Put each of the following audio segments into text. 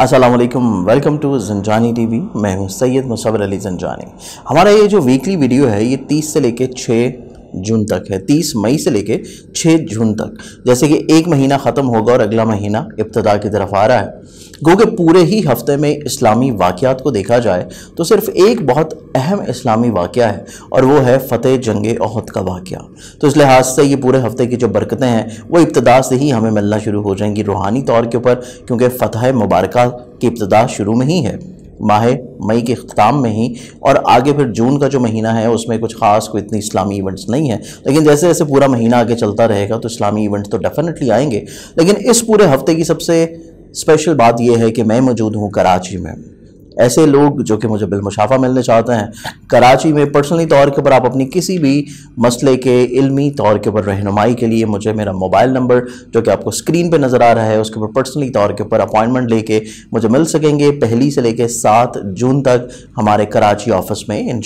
Aslam welcome to Janjani TV मैं हूं सैयद मुसवर अली जंजानी हमारा ये जो वीकली वीडियो है ये 30 से लेकर 6 जून तक है तीस मई से लेके छः जून तक जैसे कि एक महीना ख़त्म होगा और अगला महीना इब्तदा की तरफ आ रहा है गो के पूरे ही हफ्ते में इस्लामी वाक़ात को देखा जाए तो सिर्फ एक बहुत अहम इस्लामी वाक़ है और वो है फ़तेह जंग अहद का वाक़ तो इस लिहाज से ये पूरे हफ्ते की जो बरकतें हैं वो इब्तदा से ही हमें मिलना शुरू हो जाएंगी रूहानी तौर के ऊपर क्योंकि फ़तह मुबारक की इब्तदा शुरू में ही है माह मई के अख्ताम में ही और आगे फिर जून का जो महीना है उसमें कुछ ख़ास कोई इतनी इस्लामी इवेंट्स नहीं है लेकिन जैसे जैसे पूरा महीना आगे चलता रहेगा तो इस्लामी इवेंट्स तो डेफिनेटली आएंगे लेकिन इस पूरे हफ्ते की सबसे स्पेशल बात यह है कि मैं मौजूद हूँ कराची में ऐसे लोग जो कि मुझे बिलमुशाफा मिलने चाहते हैं कराची में पर्सनली तौर के ऊपर आप अपनी किसी भी मसले के इलमी तौर के ऊपर रहनुमाई के लिए मुझे मेरा मोबाइल नंबर जो कि आपको स्क्रीन पर नज़र आ रहा है उसके ऊपर पर्सनली तौर के ऊपर अपॉइंटमेंट लेके मुझे मिल सकेंगे पहली से लेकर सात जून तक हमारे कराची ऑफिस में इन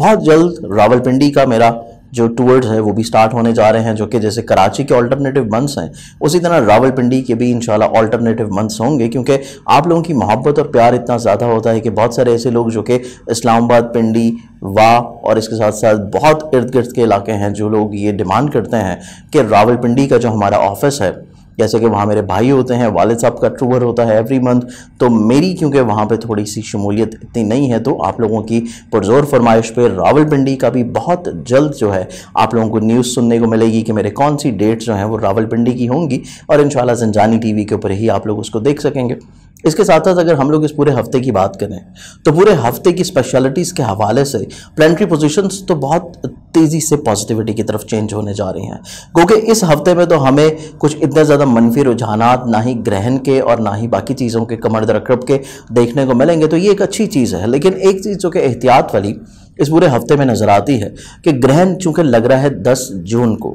बहुत जल्द रावलपिंडी का मेरा जो टूर्स है वो भी स्टार्ट होने जा रहे हैं जो कि जैसे कराची के ऑल्टरनेटिव मंथ्स हैं उसी तरह रावलपिंडी के भी इंशाल्लाह ऑल्टरनेटिव मंथ्स होंगे क्योंकि आप लोगों की मोहब्बत और प्यार इतना ज़्यादा होता है कि बहुत सारे ऐसे लोग जो कि इस्लामाबाद पिंडी वाह और इसके साथ साथ बहुत इर्द गिर्द के इलाके हैं जो लोग ये डिमांड करते हैं कि रावलपिंडी का जो हमारा ऑफिस है जैसे कि वहाँ मेरे भाई होते हैं वालद साहब का ट्रूवर होता है एवरी मंथ तो मेरी क्योंकि वहाँ पर थोड़ी सी शमूलियत इतनी नहीं है तो आप लोगों की पुरजोर फरमाइश पर रावलपिंडी का भी बहुत जल्द जो है आप लोगों को न्यूज़ सुनने को मिलेगी कि मेरे कौन सी डेट्स जो हैं वो रावलपिंडी की होंगी और इन शंजानी टी वी के ऊपर ही आप लोग उसको देख सकेंगे इसके साथ साथ अगर हम लोग इस पूरे हफ्ते की बात करें तो पूरे हफ्ते की स्पेशलिटीज़ के हवाले से प्लानटरी पोजीशंस तो बहुत तेज़ी से पॉजिटिविटी की तरफ चेंज होने जा रही हैं क्योंकि इस हफ्ते में तो हमें कुछ इतना ज़्यादा मनफी रुझान ना ही ग्रहण के और ना ही बाकी चीज़ों के कमर दरकब के देखने को मिलेंगे तो ये एक अच्छी चीज़ है लेकिन एक चीज़ जो कि एहतियात वाली इस पूरे हफ्ते में नजर आती है कि ग्रहण चूंकि लग रहा है 10 जून को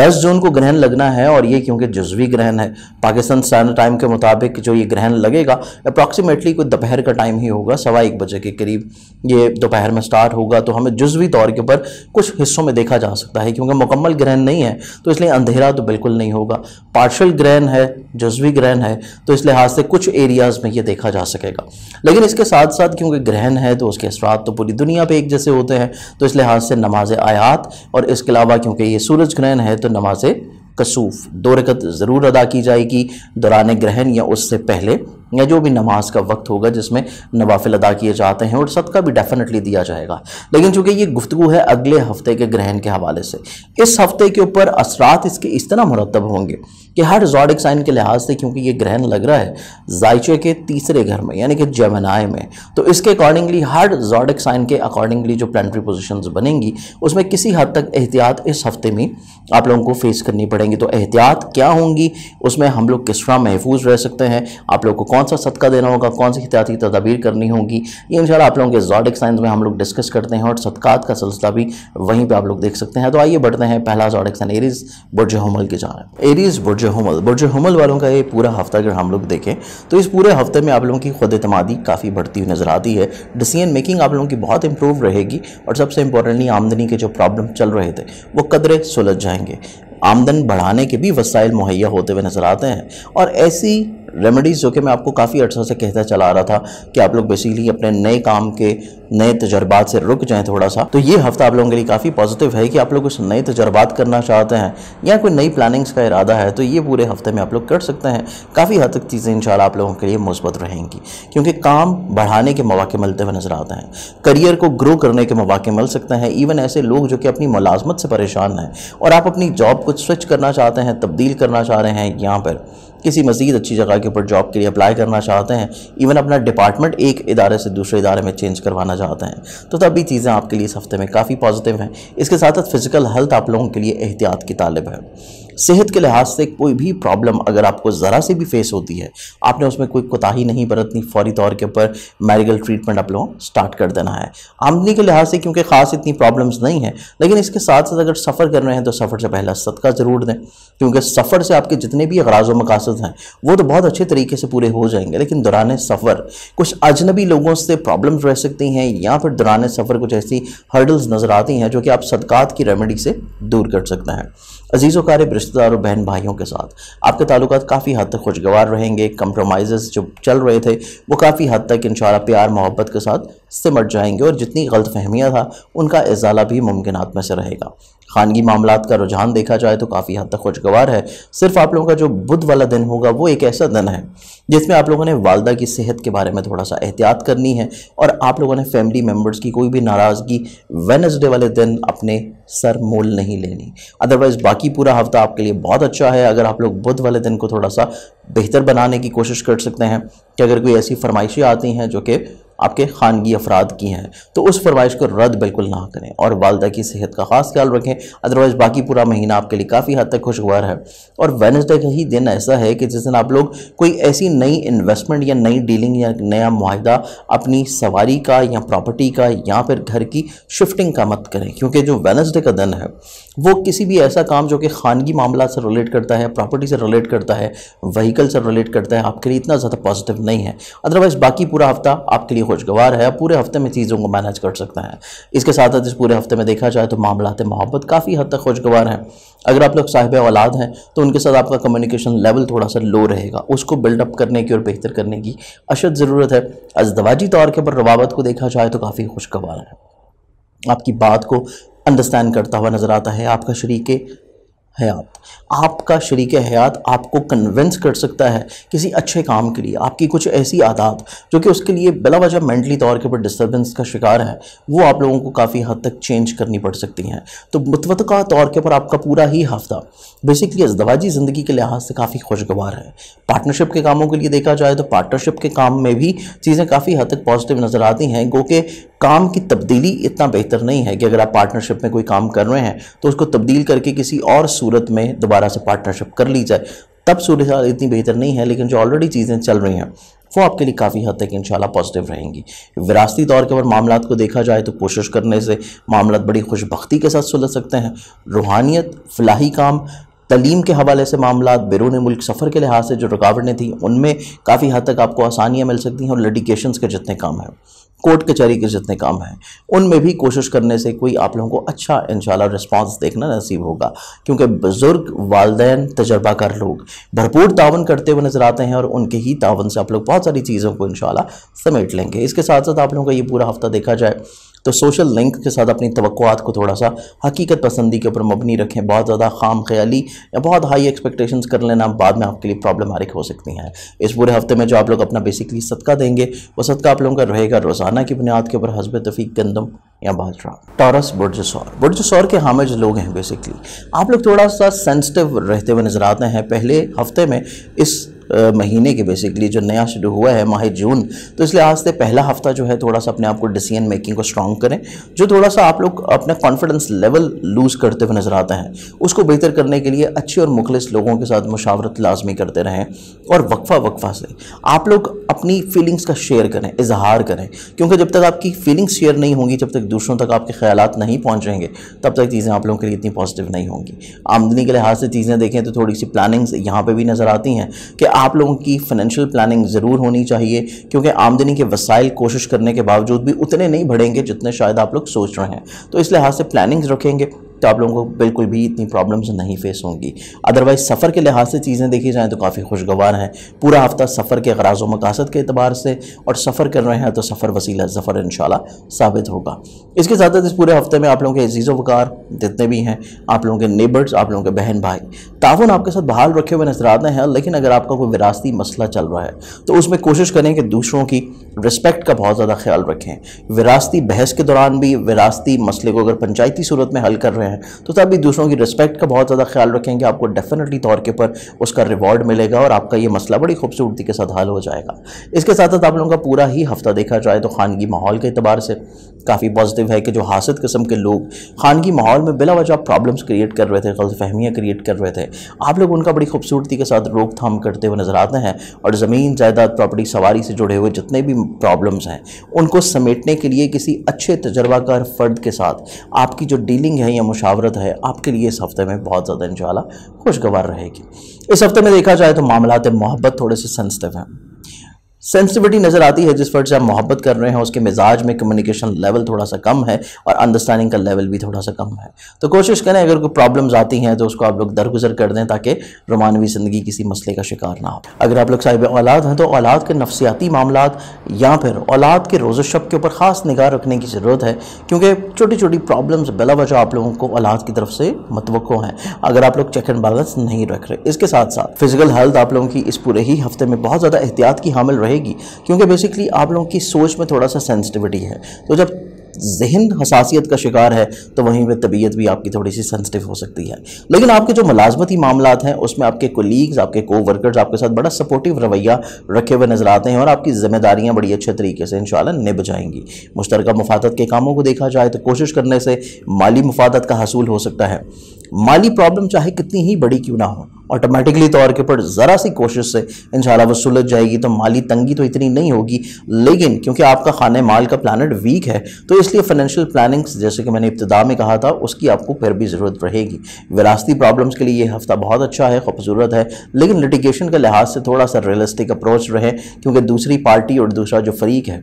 10 जून को ग्रहण लगना है और ये क्योंकि जजवी ग्रहण है पाकिस्तान स्टैंडर्ड टाइम के मुताबिक जो ये ग्रहण लगेगा अप्रॉक्सीमेटली कोई दोपहर का टाइम ही होगा सवा एक बजे के करीब ये दोपहर में स्टार्ट होगा तो हमें जज्वी तौर के ऊपर कुछ हिस्सों में देखा जा सकता है क्योंकि मुकम्मल ग्रहण नहीं है तो इसलिए अंधेरा तो बिल्कुल नहीं होगा पार्शल ग्रहण है जज्वी ग्रहण है तो इस लिहाज से कुछ एरियाज़ में ये देखा जा सकेगा लेकिन इसके साथ साथ क्योंकि ग्रहण है तो उसके असरा तो पूरी दुनिया पर एक जैसे से होते हैं तो इस लिहाज से नमाज आयात और इसके अलावा क्योंकि ये सूरज ग्रहण है तो नमाज कसूफ दो रकत ज़रूर अदा की जाएगी दौरान ग्रहण या उससे पहले या जो भी नमाज का वक्त होगा जिसमें नवाफिल अदा किए जाते हैं और सदका भी डेफिनेटली दिया जाएगा लेकिन चूंकि ये गुफ्तु है अगले हफ्ते के ग्रहण के हवाले से इस हफ्ते के ऊपर असरात इसके इस तरह मुरतब होंगे कि हर जॉडिक साइन के लिहाज से क्योंकि ये ग्रहण लग रहा है जायचे के तीसरे घर में यानी कि जमनाए में तो इसके अकॉर्डिंगली हर जॉडिक साइन के अकॉर्डिंगली जो प्लानटरी पोजिशन बनेंगी उसमें किसी हद तक एहतियात इस हफ्ते में आप लोगों को फेस करनी पड़ेंगी तो एहतियात क्या होंगी उसमें हम लोग किस तरह महफूज रह सकते हैं आप लोग को कौन सा सदका देना होगा कौन सी एहतियाती तदाबीर करनी होगी ये इन आप लोगों के जॉडिक साइंस में हम लोग डिस्कस करते हैं और सदकात का सिलसिला भी वहीं पर आप लोग देख सकते हैं तो आइए बढ़ते हैं पहला जॉडिक साइन एरीज बुरज हमल की जाना एरीज बुरज हमल बुरज हमल वालों का ये पूरा हफ्ता अगर हम लोग देखें तो इस पूरे हफ्ते में आप लोगों की खुद अतमादी काफ़ी बढ़ती हुई नज़र आती है डिसीजन मेकिंग आप लोगों की बहुत इंप्रूव रहेगी और सबसे इंपॉर्टेंटली आमदनी के जो प्रॉब्लम चल रहे थे वो कदरे सुलझ जाएंगे आमदन बढ़ाने के भी वसाइल मुहैया होते हुए नज़र आते हैं और ऐसी रेमेडीज़ जो कि मैं आपको काफ़ी अर्सों से कहता चला रहा था कि आप लोग बेसिकली अपने नए काम के नए तजर्बात से रुक जाएं थोड़ा सा तो ये हफ्ता आप लोगों के लिए काफ़ी पॉजिटिव है कि आप लोग कुछ नए तजर्बात करना चाहते हैं या कोई नई प्लानिंग्स का इरादा है तो ये पूरे हफ्ते में आप लोग कर सकते हैं काफ़ी हद तक चीज़ें इन आप लोगों के लिए मुस्बत रहेंगी क्योंकि काम बढ़ाने के मौाक़े मिलते हुए नज़र आते हैं करियर को ग्रो करने के मौाक़े मिल सकते हैं इवन ऐसे लोग जो कि अपनी मुलाजमत से परेशान हैं और आप अपनी जॉब को स्विच करना चाहते हैं तब्दील करना चाह रहे हैं यहाँ पर किसी मज़ीद अच्छी जगह के ऊपर जॉब के लिए अप्लाई करना चाहते हैं इवन अपना डिपार्टमेंट एक इदारे से दूसरे इदारे में चेंज करवाना चाहते हैं तो तभी चीज़ें आपके लिए इस हफ्ते में काफ़ी पॉजिटिव हैं इसके साथ साथ फ़िज़िकल हेल्थ आप लोगों के लिए एहतियात की तालब है सेहत के लिहाज से कोई भी प्रॉब्लम अगर आपको ज़रा से भी फेस होती है आपने उसमें कोई कोताही नहीं बरतनी फौरी तौर के ऊपर मेडिकल ट्रीटमेंट आप लोगों स्टार्ट कर देना है आमदनी के लिहाज से क्योंकि ख़ास इतनी प्रॉब्लम्स नहीं है लेकिन इसके साथ साथ अगर सफ़र कर रहे हैं तो सफ़र से पहला सदका ज़रूर दें क्योंकि सफ़र से आपके जितने भी अगराज मकासद हैं वो तो बहुत अच्छे तरीके से पूरे हो जाएंगे लेकिन दौरान सफ़र कुछ अजनबी लोगों से प्रॉब्लम्स रह सकती हैं या फिर दौरान सफ़र कुछ ऐसी हर्डल्स नज़र आती हैं जो कि आप सदकात की रेमेडी से दूर कर सकते हैं अजीज़ कार रिश्तेदार और बहन भाइयों के साथ आपके ताल्लुक काफ़ी हद तक खुशगवार रहेंगे कम्प्रोमाइज़ जो चल रहे थे वो काफ़ी हद तक इन प्यार मोहब्बत के साथ सिमट जाएंगे और जितनी गलत फहमियाँ था उनका इजाला भी मुमकिन में से रहेगा खानगी मामला का रुझान देखा जाए तो काफ़ी हद तक खुशगवार है सिर्फ आप लोगों का जो बुध वाला दिन होगा वो एक ऐसा दिन है जिसमें आप लोगों ने वालदा की सेहत के बारे में थोड़ा सा एहतियात करनी है और आप लोगों ने फैमिली मेम्बर्स की कोई भी नाराज़गी वेनजडे वाले दिन अपने सर मोल नहीं लेनी अदरवाइज़ बाकी पूरा हफ्ता आपके लिए बहुत अच्छा है अगर आप लोग बुध वाले दिन को थोड़ा सा बेहतर बनाने की कोशिश कर सकते हैं कि अगर कोई ऐसी फरमाइशें आती हैं जो कि आपके खानगी अफराद की हैं तो उस फरमाइश को रद्द बिल्कुल ना करें और वालदा की सेहत का ख़ास ख्याल रखें अदरवाइज़ बाकी पूरा महीना आपके लिए काफ़ी हद तक खुशगवार है और वेनसडे का ही दिन ऐसा है कि जिस दिन आप लोग कोई ऐसी नई इन्वेस्टमेंट या नई डीलिंग या नया माहिदा अपनी सवारी का या प्रॉपर्टी का या फिर घर की शिफ्टिंग का मत करें क्योंकि जो वेनसडे का दिन है वो किसी भी ऐसा काम जो कि खानगी मामला से रिलेट करता है प्रॉपर्टी से रिलेट करता है वहीकल से रिलेट करता है आपके लिए इतना ज़्यादा पॉजिटिव नहीं है अदरवाइज़ बाकी पूरा हफ्ता आपके लिए खुशगवार है पूरे हफ्ते में चीज़ों को मैनेज कर सकते हैं इसके साथ साथ इस पूरे हफ्ते में देखा जाए तो मामला मोहब्बत काफ़ी हद तक खुशगवार हैं अगर आप लोग साहिब औलाद हैं तो उनके साथ आपका कम्युनिकेशन लेवल थोड़ा सा लो रहेगा उसको बिल्डअप करने की और बेहतर करने की अशद ज़रूरत है अजदवाजी तौर के ऊपर रवाबत को देखा जाए तो काफ़ी खुशगवार है आपकी बात को अंडरस्टैंड करता हुआ नज़र आता है आपका शरीक हयात आपका शरीक हयात आपको कन्विंस कर सकता है किसी अच्छे काम के लिए आपकी कुछ ऐसी आदात जो कि उसके लिए बिला वजह मेंटली तौर के ऊपर डिस्टर्बेंस का शिकार है वो आप लोगों को काफ़ी हद तक चेंज करनी पड़ सकती हैं तो मुतवका तौर के ऊपर आपका पूरा ही हफ्ता बेसिकली अजदवाजी ज़िंदगी के लिहाज से काफ़ी खुशगवार है पार्टनरशिप के कामों के लिए देखा जाए तो पार्टनरशिप के काम में भी चीज़ें काफ़ी हद तक पॉजिटिव नज़र आती हैं गो के काम की तब्दीली इतना बेहतर नहीं है कि अगर आप पार्टनरशिप में कोई काम कर रहे हैं तो उसको तब्दील करके किसी और सूरत में दोबारा से पार्टनरशिप कर ली जाए तब सूरत इतनी बेहतर नहीं है लेकिन जो ऑलरेडी चीज़ें चल रही हैं वो आपके लिए काफ़ी हद तक शाला पॉजिटिव रहेंगी विरासती तौर के अगर मामला को देखा जाए तो कोशिश करने से मामला बड़ी खुशबख्ती के साथ सुलझ सकते हैं रूहानियत फलाही काम तलीम के हवाले से मामला बैरून मुल्क सफ़र के लिहाज से जो रुकावटें थी उनमें काफ़ी हद तक आपको आसानियाँ मिल सकती हैं और लिटिगेशन के जितने काम हैं कोर्ट कचहरी के जितने काम हैं उनमें भी कोशिश करने से कोई आप लोगों को अच्छा इन रिस्पांस देखना नसीब होगा क्योंकि बुज़ुर्ग वालदेन तजर्बाकार लोग भरपूर तावन करते हुए नज़र आते हैं और उनके ही तावन से आप लोग बहुत सारी चीज़ों को इन समेट लेंगे इसके साथ साथ आप लोगों का ये पूरा हफ्ता देखा जाए तो सोशल लिंक के साथ अपनी तो को थोड़ा सा हकीकत पसंदी के ऊपर मबनी रखें बहुत ज़्यादा खाम ख्याली या बहुत हाई एक्सपेक्टेशन कर लेना बाद में आपके लिए प्रॉब्लम प्रॉब्लमैटिक हो सकती हैं इस पूरे हफ्ते में जो आप लोग अपना बेसिकली सदका देंगे वो सदका आप लोगों का रहेगा रोज़ाना की बुनियाद के ऊपर हसब तफ़ी गंदम या बाजरा टॉरस बुरजसौर बुरजसौर के हामिज लोग हैं बेसिकली आप लोग थोड़ा सा सेंसिटिव रहते हुए नज़र आते हैं पहले हफ्ते में इस महीने के बेसिकली जो नया शुरू हुआ है माह जून तो इसलिए आज से पहला हफ्ता जो है थोड़ा सा अपने आप को डिसीजन मेकिंग को स्ट्रॉन्ग करें जो थोड़ा सा आप लोग अपना कॉन्फिडेंस लेवल लूज़ करते हुए नज़र आते हैं उसको बेहतर करने के लिए अच्छे और मुखलिस लोगों के साथ मुशावरत लाजमी करते रहें और वक्फा वक्फा से आप लोग अपनी फीलिंग्स का शेयर करें इजहार करें क्योंकि जब तक आपकी फीलिंग्स शेयर नहीं होंगी जब तक दूसरों तक आपके ख्याल नहीं पहुँचेंगे तब तक चीज़ें आप लोगों के लिए इतनी पॉजिटिव नहीं होंगी आमदनी के लिहाज से चीज़ें देखें तो थोड़ी सी प्लानिंग्स यहाँ पर भी नज़र आती हैं कि आप लोगों की फाइनेंशियल प्लानिंग ज़रूर होनी चाहिए क्योंकि आमदनी के वसाइल कोशिश करने के बावजूद भी उतने नहीं बढ़ेंगे जितने शायद आप लोग सोच रहे हैं तो इस लिहाज से प्लानिंग्स रखेंगे तो आप लोगों को बिल्कुल भी इतनी प्रॉब्लम्स नहीं फेस होंगी अदरवाइज़ सफ़र के लिहाज से चीज़ें देखी जाएँ तो काफ़ी खुशगवार हैं पूरा हफ्ता सफ़र के अराज व मकासद के अतबार से और सफ़र कर रहे हैं तो सफ़र वसीला सफ़र इन साबित होगा इसके साथ साथ इस पूरे हफ्ते में आप लोगों के अजीज़ वकार जितने भी हैं आप लोगों के नेबर्स आप लोगों के बहन भाई ताउन आपके साथ बहाल रखे हुए नजर आते हैं लेकिन अगर आपका कोई विरासती मसला चल रहा है तो उसमें कोशिश करें कि दूसरों की रिस्पेक्ट का बहुत ज़्यादा ख्याल रखें विरासती बहस के दौरान भी विरासती मसले को अगर पंचायती सूरत में हल कर रहे हैं हैं तो तब भी दूसरों की रिस्पेक्ट का बहुत ज़्यादा ख्याल रखेंगे आपको डेफिनेटली तौर के पर उसका रिवॉर्ड मिलेगा और आपका ये मसला बड़ी खूबसूरती के साथ हल हो जाएगा इसके साथ साथ आप लोगों का पूरा ही हफ्ता देखा जाए तो खानगी माहौल के अतबार से काफ़ी पॉजिटिव है कि जो हासिल किस्म के लोग खानगी माहौल में बिला वजह प्रॉब्लम्स क्रिएट कर रहे थे गलत फहमियाँ क्रिएट कर रहे थे आप लोग उनका बड़ी खूबसूरती के साथ रोकथाम करते हुए नज़र आते हैं और ज़मीन जायदाद प्रॉपर्टी सवारी से जुड़े हुए जितने भी प्रॉब्लम्स हैं उनको समेटने के लिए किसी अच्छे तजर्बाकार फ़र्द के साथ आपकी जो डीलिंग है या मुशावरत है आपके लिए इस हफ्ते में बहुत ज़्यादा इन खुशगवार रहेगी इस हफ्ते में देखा जाए तो मामला मोहब्बत थोड़े से सेंसिटिव हैं सेंसिटिविटी नज़र आती है जिस फर्ड से आप मोहब्बत कर रहे हैं उसके मिजाज में कम्युनिकेशन लेवल थोड़ा सा कम है और अंडरस्टैंडिंग का लेवल भी थोड़ा सा कम है तो कोशिश करें अगर कोई प्रॉब्लम्स आती हैं तो उसको आप लोग दरगुजर कर दें ताकि रोमानवी ज़िंदगी किसी मसले का शिकार ना हो अगर आप लोग साहिब औलाद हैं तो औलाद के नफसियाती मामला या फिर औलाद के रोज़ शब के ऊपर ख़ास निगाह रखने की ज़रूरत है क्योंकि छोटी छोटी प्रॉब्लम्स बिला वजह आप लोगों को औलाद की तरफ से मतवक़ हैं अगर आप लोग चेक एंड बैलेंस नहीं रख रहे इसके साथ साथ फिजिकल हेल्थ आप लोगों की इस पूरे ही हफ्ते में बहुत ज़्यादा एहतियात की हामिल रहे आएगी क्योंकि बेसिकली आप लोगों की सोच में थोड़ा सा सेंसिटिविटी है तो जब जहन हसासियत का शिकार है तो वहीं पर तबीयत भी आपकी थोड़ी सी सेंसिटिव हो सकती है लेकिन आपके जो मुलाजमती मामला हैं उसमें आपके कोलीग्स आपके को वर्कर्स आपके साथ बड़ा सपोर्टिव रवैया रखे हुए नजर आते हैं और आपकी जिम्मेदारियाँ बड़ी अच्छे तरीके से इन निभ जाएंगी मुश्तरक मफादत के कामों को देखा जाए तो कोशिश करने से माली मफादत का हसूल हो सकता है माली प्रॉब्लम चाहे कितनी ही बड़ी क्यों ना हो ऑटोमेटिकली तौर के ऊपर ज़रा सी कोशिश से इन वो सुलझ जाएगी तो माली तंगी तो इतनी नहीं होगी लेकिन क्योंकि आपका खाने माल का प्लानट वीक है तो इसलिए फाइनेंशियल प्लानिंग्स जैसे कि मैंने इब्तदा में कहा था उसकी आपको फिर भी ज़रूरत रहेगी विरासती प्रॉब्लम्स के लिए ये हफ्ता बहुत अच्छा है खूबसूरत है लेकिन लिटिगेशन के लिहाज से थोड़ा सा रियलिस्टिक अप्रोच रहे क्योंकि दूसरी पार्टी और दूसरा जो फरीक है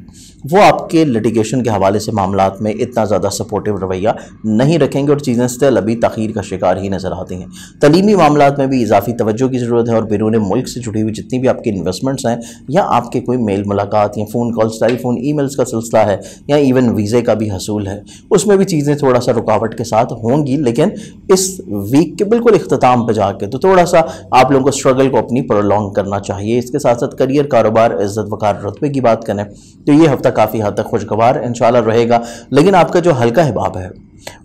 वो आपके लिटिगेशन के हवाले से मामला में इतना ज़्यादा सपोर्टिव रवैया नहीं रखेंगे और चीज़ें स्टिल अभी तखीर का बेकार ही नज़र आते हैं तलीमी मामला में भी इजाफी तवज्जो की ज़रूरत है और बैरून मुल्क से जुड़ी हुई जितनी भी आपकी इन्वेस्टमेंट्स हैं या आपके कोई मेल मुलाकात या phone calls telephone emails का सिलसिला है या इवन वीज़े का भी हसूल है उसमें भी चीज़ें थोड़ा सा रुकावट के साथ होंगी लेकिन इस वीक के बिल्कुल अख्ताम पर जाके तो थोड़ा सा आप लोगों को स्ट्रगल को अपनी प्रोलॉन्ग करना चाहिए इसके साथ साथ करियर कारोबार इज्जत वकार रतबे की बात करें तो ये हफ्ता काफ़ी हद तक खुशगवार इन रहेगा लेकिन आपका जो हल्का हिबाब है